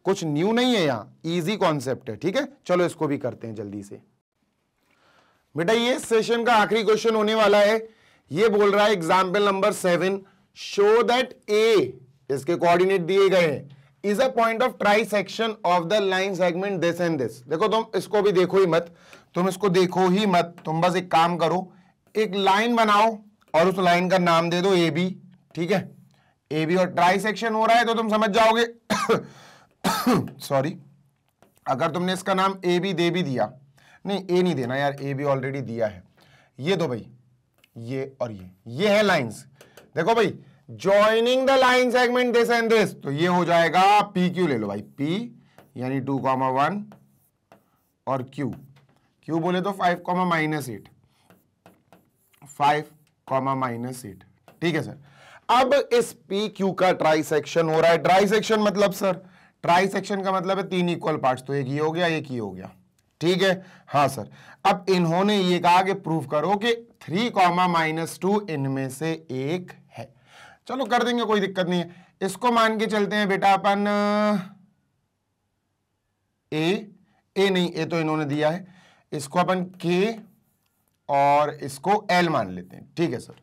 कुछ न्यू नहीं है यहाँ इजी कॉन्सेप्ट है ठीक है चलो इसको भी करते हैं जल्दी से बेटा ये सेशन का आखिरी क्वेश्चन होने वाला है ये बोल रहा है example number seven show that A इसके कोऑर्डिनेट दिए गए हैं is a point of trisection of the line segment this and this देखो तुम इसको भी देखो ही मत तुम इसको देखो ही मत तुम बस एक काम करो एक लाइन बनाओ और उस लाइन का नाम दे दो ए बी ठीक है ए बी और ट्राई सेक्शन हो रहा है तो तुम समझ जाओगे सॉरी अगर तुमने इसका नाम ए बी दे भी दिया नहीं ए नहीं देना यार ए बी ऑलरेडी दिया है ये दो भाई ये और ये ये है लाइंस देखो भाई joining the line segment this and this तो ये हो जाएगा पी क्यू ले लो भाई पी यानी टू कॉमा वन और क्यू क्यू बोले तो five comma minus eight five comma minus eight ठीक है सर अब इस पी क्यू का ट्राई सेक्शन हो रहा है ट्राई सेक्शन मतलब सर ट्राई सेक्शन का मतलब है तीन इक्वल पार्ट तो एक ये हो गया एक ये हो गया ठीक है हाँ सर अब इन्होंने ये कहा कि प्रूफ करो कि थ्री कॉमा माइनस टू इनमें से एक चलो कर देंगे कोई दिक्कत नहीं है इसको मान के चलते हैं बेटा अपन ए ए नहीं ए तो इन्होंने दिया है इसको अपन के और इसको एल मान लेते हैं ठीक है सर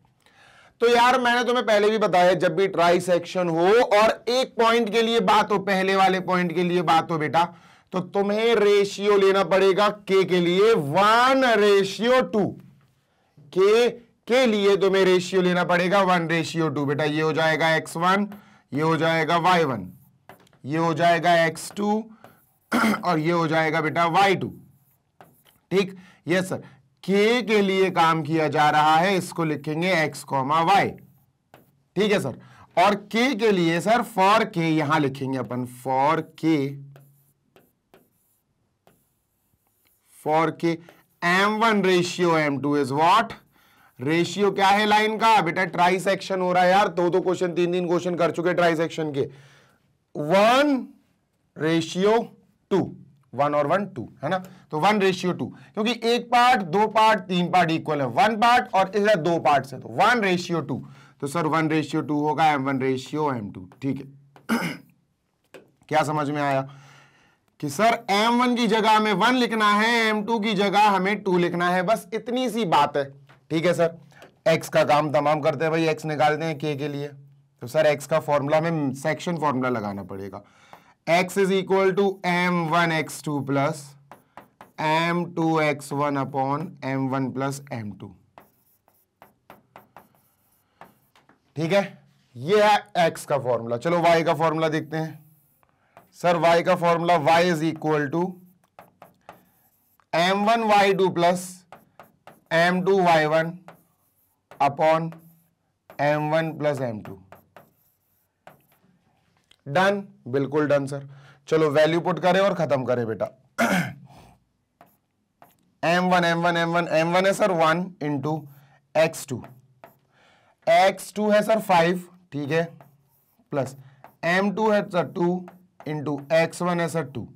तो यार मैंने तुम्हें पहले भी बताया जब भी ट्राई सेक्शन हो और एक पॉइंट के लिए बात हो पहले वाले पॉइंट के लिए बात हो बेटा तो तुम्हें रेशियो लेना पड़ेगा के के लिए वन रेशियो टू के के लिए तुम्हें रेशियो लेना पड़ेगा वन रेशियो टू बेटा ये हो जाएगा एक्स वन ये हो जाएगा वाई वन ये हो जाएगा एक्स टू और ये हो जाएगा बेटा वाई टू ठीक यस सर के के लिए काम किया जा रहा है इसको लिखेंगे एक्स कॉमा वाई ठीक है सर और के के लिए सर फॉर के यहां लिखेंगे अपन फॉर के फॉर के M one ratio M two is what ratio क्या है लाइन का बेटा ट्राई सेक्शन हो रहा है यार दो दो क्वेश्चन तीन तीन क्वेश्चन कर चुके ट्राई सेक्शन के वन रेशियो टू वन और वन टू है ना तो वन रेशियो टू क्योंकि एक पार्ट दो पार्ट तीन पार्ट इक्वल है वन पार्ट और इस दो पार्ट से तो वन रेशियो टू तो सर वन रेशियो टू होगा M one ratio M two ठीक है क्या समझ में आया कि सर एम वन की जगह हमें वन लिखना है एम टू की जगह हमें टू लिखना है बस इतनी सी बात है ठीक है सर एक्स का काम तमाम करते हैं भाई एक्स निकालते हैं के के लिए तो सर एक्स का फॉर्मूला में सेक्शन फॉर्मूला लगाना पड़ेगा x is equal to M one x two plus M two x one upon M one plus M two ठीक है ये है एक्स का फॉर्मूला चलो वाई का फॉर्मूला देखते हैं सर वाई का formula y is equal to M one y two plus M two y one upon M one plus M two done बिल्कुल डन सर चलो वैल्यू पुट करें और खत्म करें बेटा M one M one M one M one है sir one into x two x two है sir five ठीक है प्लस एम टू है sir two into x one है sir two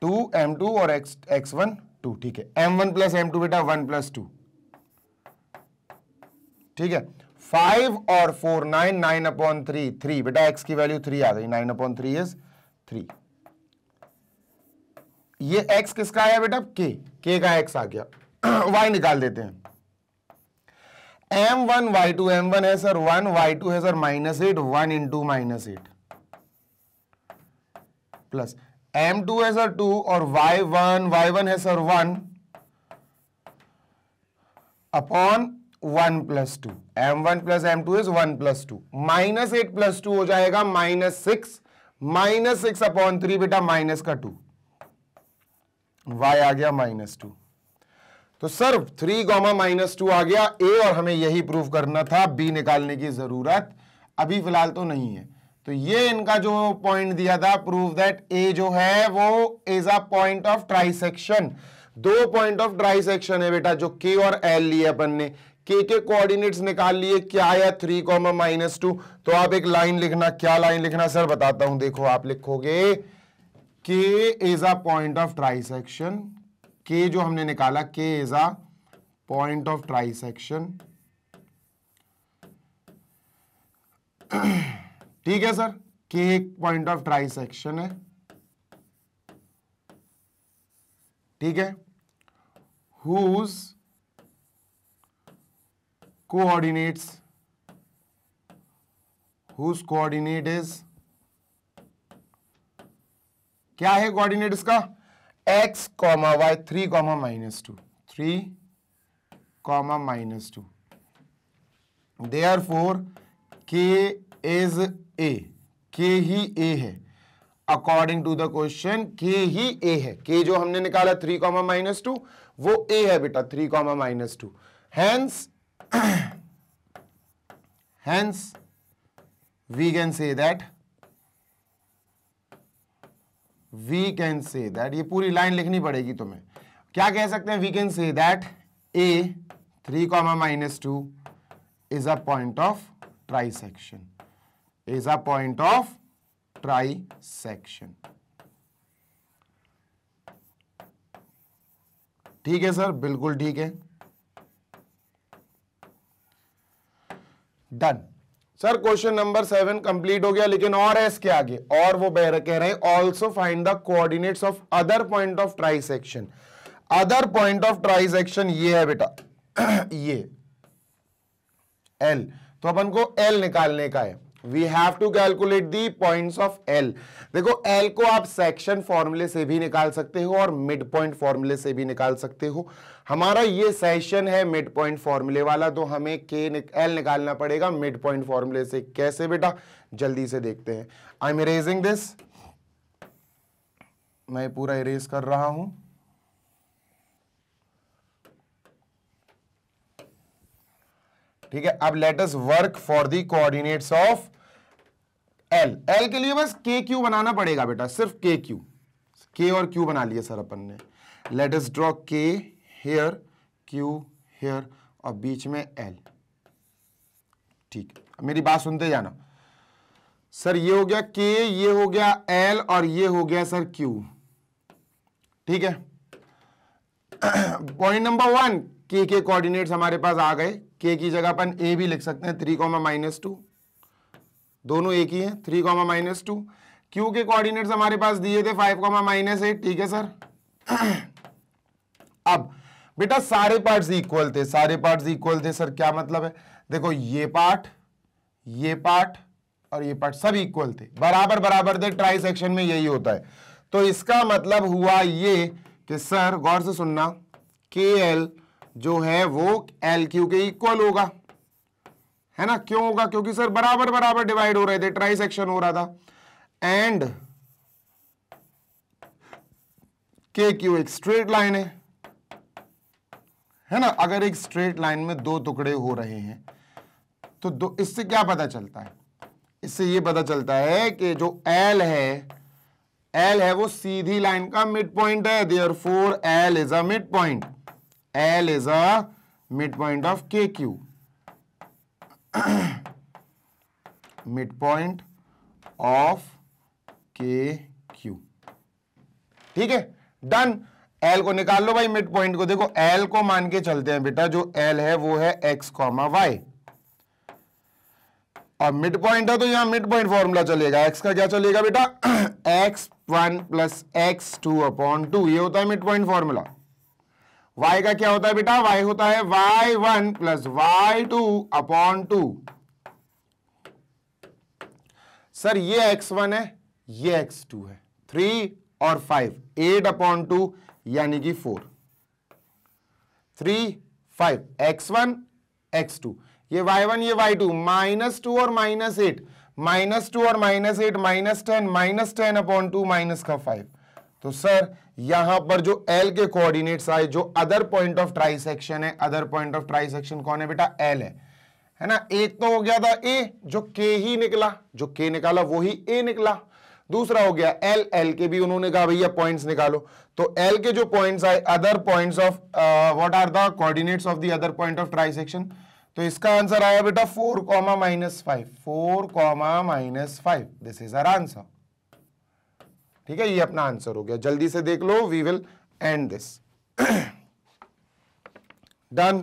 two M two और एक्स एक्स वन टू ठीक है M one plus M two बेटा one plus two ठीक है फाइव और four nine nine upon three three बेटा एक्स की वैल्यू थ्री आ गई nine upon three is three ये एक्स किसका आया बेटा के के का एक्स आ गया वाई निकाल देते हैं M one y two M one है सर वन वाई टू है sir minus eight one into minus eight plus M two है सर टू और वाई वन वाई वन है sir one upon one plus two M one plus M two is one plus two minus eight plus two हो जाएगा minus six minus six upon three बेटा minus का two y आ गया minus two तो sir three comma minus two आ गया A और हमें यही प्रूफ करना था बी निकालने की जरूरत अभी फिलहाल तो नहीं है तो ये इनका जो पॉइंट दिया था प्रूव दैट ए जो है वो is a point of trisection दो पॉइंट ऑफ ट्राइसेक्शन है बेटा जो के और एल लिए अपन ने के के कोऑर्डिनेट्स निकाल लिए क्या आया थ्री कॉमा माइनस टू तो आप एक लाइन लिखना क्या लाइन लिखना सर बताता हूं देखो आप लिखोगे K is a point of trisection के जो हमने निकाला K is a point of trisection ठीक है सर के एक पॉइंट ऑफ ट्राई सेक्शन है ठीक है whose coordinates whose coordinate is क्या है कोऑर्डिनेट इसका x comma y three comma minus two three comma minus two therefore K is A K ही ए है अकॉर्डिंग टू द क्वेश्चन के ही ए है के जो हमने निकाला थ्री कॉमा माइनस टू वो ए है बेटा three comma minus two hence hence we can say that we can say that ये पूरी लाइन लिखनी पड़ेगी तुम्हें क्या कह सकते हैं we can say that A three comma minus two is a point of trisection is a point of trisection. ठीक है सर बिल्कुल ठीक है done sir question number seven complete हो गया लेकिन और एस के आगे और वो बह कह रहे हैं also find the coordinates of other point of trisection other point of trisection ये है बेटा ये एल तो अपन को एल निकालने का है we have to calculate the points of L देखो एल को आप सेक्शन फॉर्मूले से भी निकाल सकते हो और मिड पॉइंट फॉर्मूले से भी निकाल सकते हो हमारा ये सेशन है मिड पॉइंट फॉर्मूले वाला तो हमें के निक, निकालना पड़ेगा मिड पॉइंट फॉर्मूले से कैसे बेटा जल्दी से देखते हैं आई एम इरेजिंग दिस मैं पूरा इरेज कर रहा हूं ठीक है अब let us work for the coordinates of L L के लिए बस के क्यू बनाना पड़ेगा बेटा सिर्फ के क्यू के और क्यू बना लिए सर अपन ने let us draw K here Q here और बीच में एल ठीक मेरी बात सुनते जाना सर ये हो गया के ये हो गया एल और ये हो गया सर क्यू ठीक है पॉइंट नंबर वन के के कोऑर्डिनेट्स हमारे पास आ गए के की जगह अपन ए भी लिख सकते हैं थ्री कॉमा माइनस टू दोनों एक ही हैं three comma minus two Q के कोऑर्डिनेट्स हमारे पास दिए थे फाइव कॉमा माइनस एट ठीक है सर अब बेटा सारे पार्ट्स इक्वल थे सारे पार्ट्स इक्वल थे सर क्या मतलब है देखो ये पार्ट ये पार्ट और ये पार्ट सब इक्वल थे बराबर बराबर थे ट्राई सेक्शन में यही होता है तो इसका मतलब हुआ ये कि सर गौर से सुनना के एल जो है वो एल क्यू के इक्वल होगा है ना क्यों होगा क्योंकि सर बराबर बराबर डिवाइड हो रहे थे ट्राई सेक्शन हो रहा था एंड के क्यू एक स्ट्रेट लाइन है है ना अगर एक स्ट्रेट लाइन में दो टुकड़े हो रहे हैं तो दो इससे क्या पता चलता है इससे ये पता चलता है कि जो एल है एल है वो सीधी लाइन का मिड पॉइंट है therefore L is a mid point L is a mid point of K Q mid point of K Q ठीक है डन एल को निकाल लो भाई मिड पॉइंट को देखो एल को मान के चलते हैं बेटा जो एल है वो है एक्स कॉमा वाई और मिड पॉइंट है तो यहां मिड पॉइंट फॉर्मूला चलेगा एक्स का क्या चलेगा बेटा x one plus x two upon two ये होता है मिड पॉइंट फॉर्मूला वाई का क्या होता है बेटा वाई होता है y one plus Y two upon two sir ये एक्स वन है ये एक्स टू है थ्री और फाइव एट अपॉन टू यानी कि four three five x one x two ये वाई वन ये वाई टू माइनस टू और माइनस एट माइनस टू और minus eight minus ten minus ten upon two minus का five तो sir यहां पर जो एल के कोऑर्डिनेट्स आए जो अदर पॉइंट ऑफ ट्राइसेक्शन है अदर पॉइंट ऑफ ट्राइसेक्शन कौन है बेटा एल है है ना एक तो हो गया था ए जो के ही निकला जो के निकाला वो ही ए निकला दूसरा हो गया एल एल के भी उन्होंने कहा भैया पॉइंट्स निकालो तो एल के जो पॉइंट्स आए other points of what are the coordinates of the other point of trisection तो इसका आंसर आया बेटा four comma minus five four comma minus five this is our answer ठीक है ये अपना आंसर हो गया जल्दी से देख लो we will end this done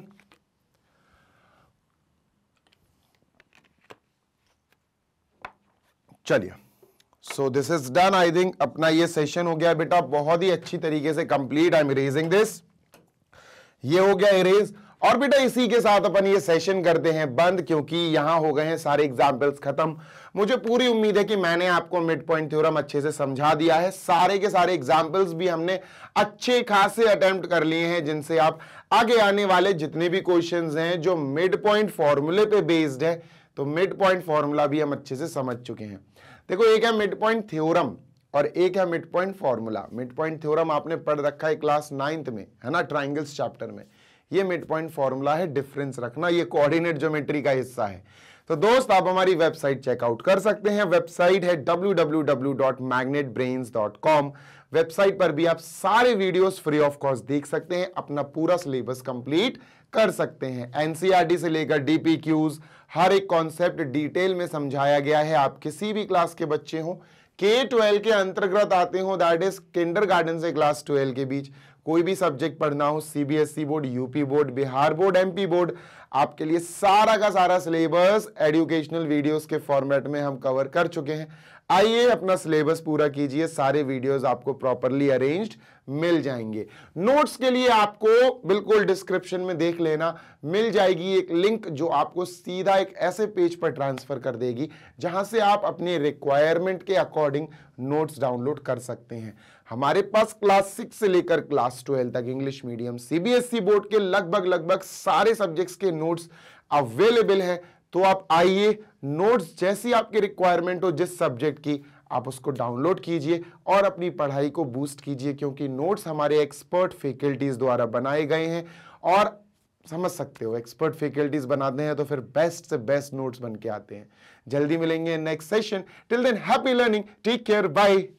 चलिए so this is done I think अपना ये सेशन हो गया बेटा बहुत ही अच्छी तरीके से complete I am erasing this ये हो गया इरेज और बेटा इसी के साथ अपन ये सेशन करते हैं बंद क्योंकि यहाँ हो गए हैं सारे एग्जाम्पल्स खत्म मुझे पूरी उम्मीद है कि मैंने आपको मिड पॉइंट थ्योरम अच्छे से समझा दिया है सारे के सारे एग्जाम्पल्स भी हमने अच्छे खासे अटेम्प्ट कर लिए हैं जिनसे आप आगे आने वाले जितने भी क्वेश्चन हैं जो मिड पॉइंट फॉर्मूले पे बेस्ड है तो मिड पॉइंट फॉर्मूला भी हम अच्छे से समझ चुके हैं देखो एक है मिड पॉइंट थ्योरम और एक है mid point formula mid point theorem आपने पढ़ रखा है क्लास नाइन्थ में है ना ट्राइंगल्स चैप्टर में ये मिड पॉइंट फॉर्मूला है डिफरेंस रखना ये कोऑर्डिनेट ज्योमेट्री का हिस्सा है तो दोस्त आप हमारी वेबसाइट चेकआउट कर सकते हैं वेबसाइट है डब्ल्यू वेबसाइट पर भी आप सारे वीडियोस फ्री ऑफ कॉस्ट देख सकते हैं अपना पूरा सिलेबस कंप्लीट कर सकते हैं एनसीईआरटी e से लेकर डीपीक्यूज हर एक कॉन्सेप्ट डिटेल में समझाया गया है आप किसी भी क्लास के बच्चे हो के ट्वेल्व के अंतर्गत आते हो दैट इज किंडर गार्डन से क्लास ट्वेल्व के बीच कोई भी सब्जेक्ट पढ़ना हो CBSE e board UP board Bihar board MP board आपके लिए सारा का सारा सिलेबस एडुकेशनल वीडियोस के फॉर्मेट में हम कवर कर चुके हैं आइए अपना सिलेबस पूरा कीजिए सारे वीडियोस आपको प्रॉपरली अरेंज्ड मिल जाएंगे नोट्स के लिए आपको बिल्कुल डिस्क्रिप्शन में देख लेना मिल जाएगी एक लिंक जो आपको सीधा एक ऐसे पेज पर ट्रांसफर कर देगी जहां से आप अपने रिक्वायरमेंट के अकॉर्डिंग नोट्स डाउनलोड कर सकते हैं हमारे पास क्लास सिक्स से लेकर क्लास ट्वेल्व तक इंग्लिश मीडियम सीबीएसई बोर्ड के लगभग लगभग सारे सब्जेक्ट्स के नोट्स अवेलेबल हैं तो आप आइए नोट्स जैसी आपकी रिक्वायरमेंट हो जिस सब्जेक्ट की आप उसको डाउनलोड कीजिए और अपनी पढ़ाई को बूस्ट कीजिए क्योंकि नोट्स हमारे एक्सपर्ट फैकल्टीज द्वारा बनाए गए हैं और समझ सकते हो एक्सपर्ट फैकल्टीज बनाते हैं तो फिर बेस्ट से बेस्ट नोट्स बन के आते हैं जल्दी मिलेंगे next session till then happy learning take care bye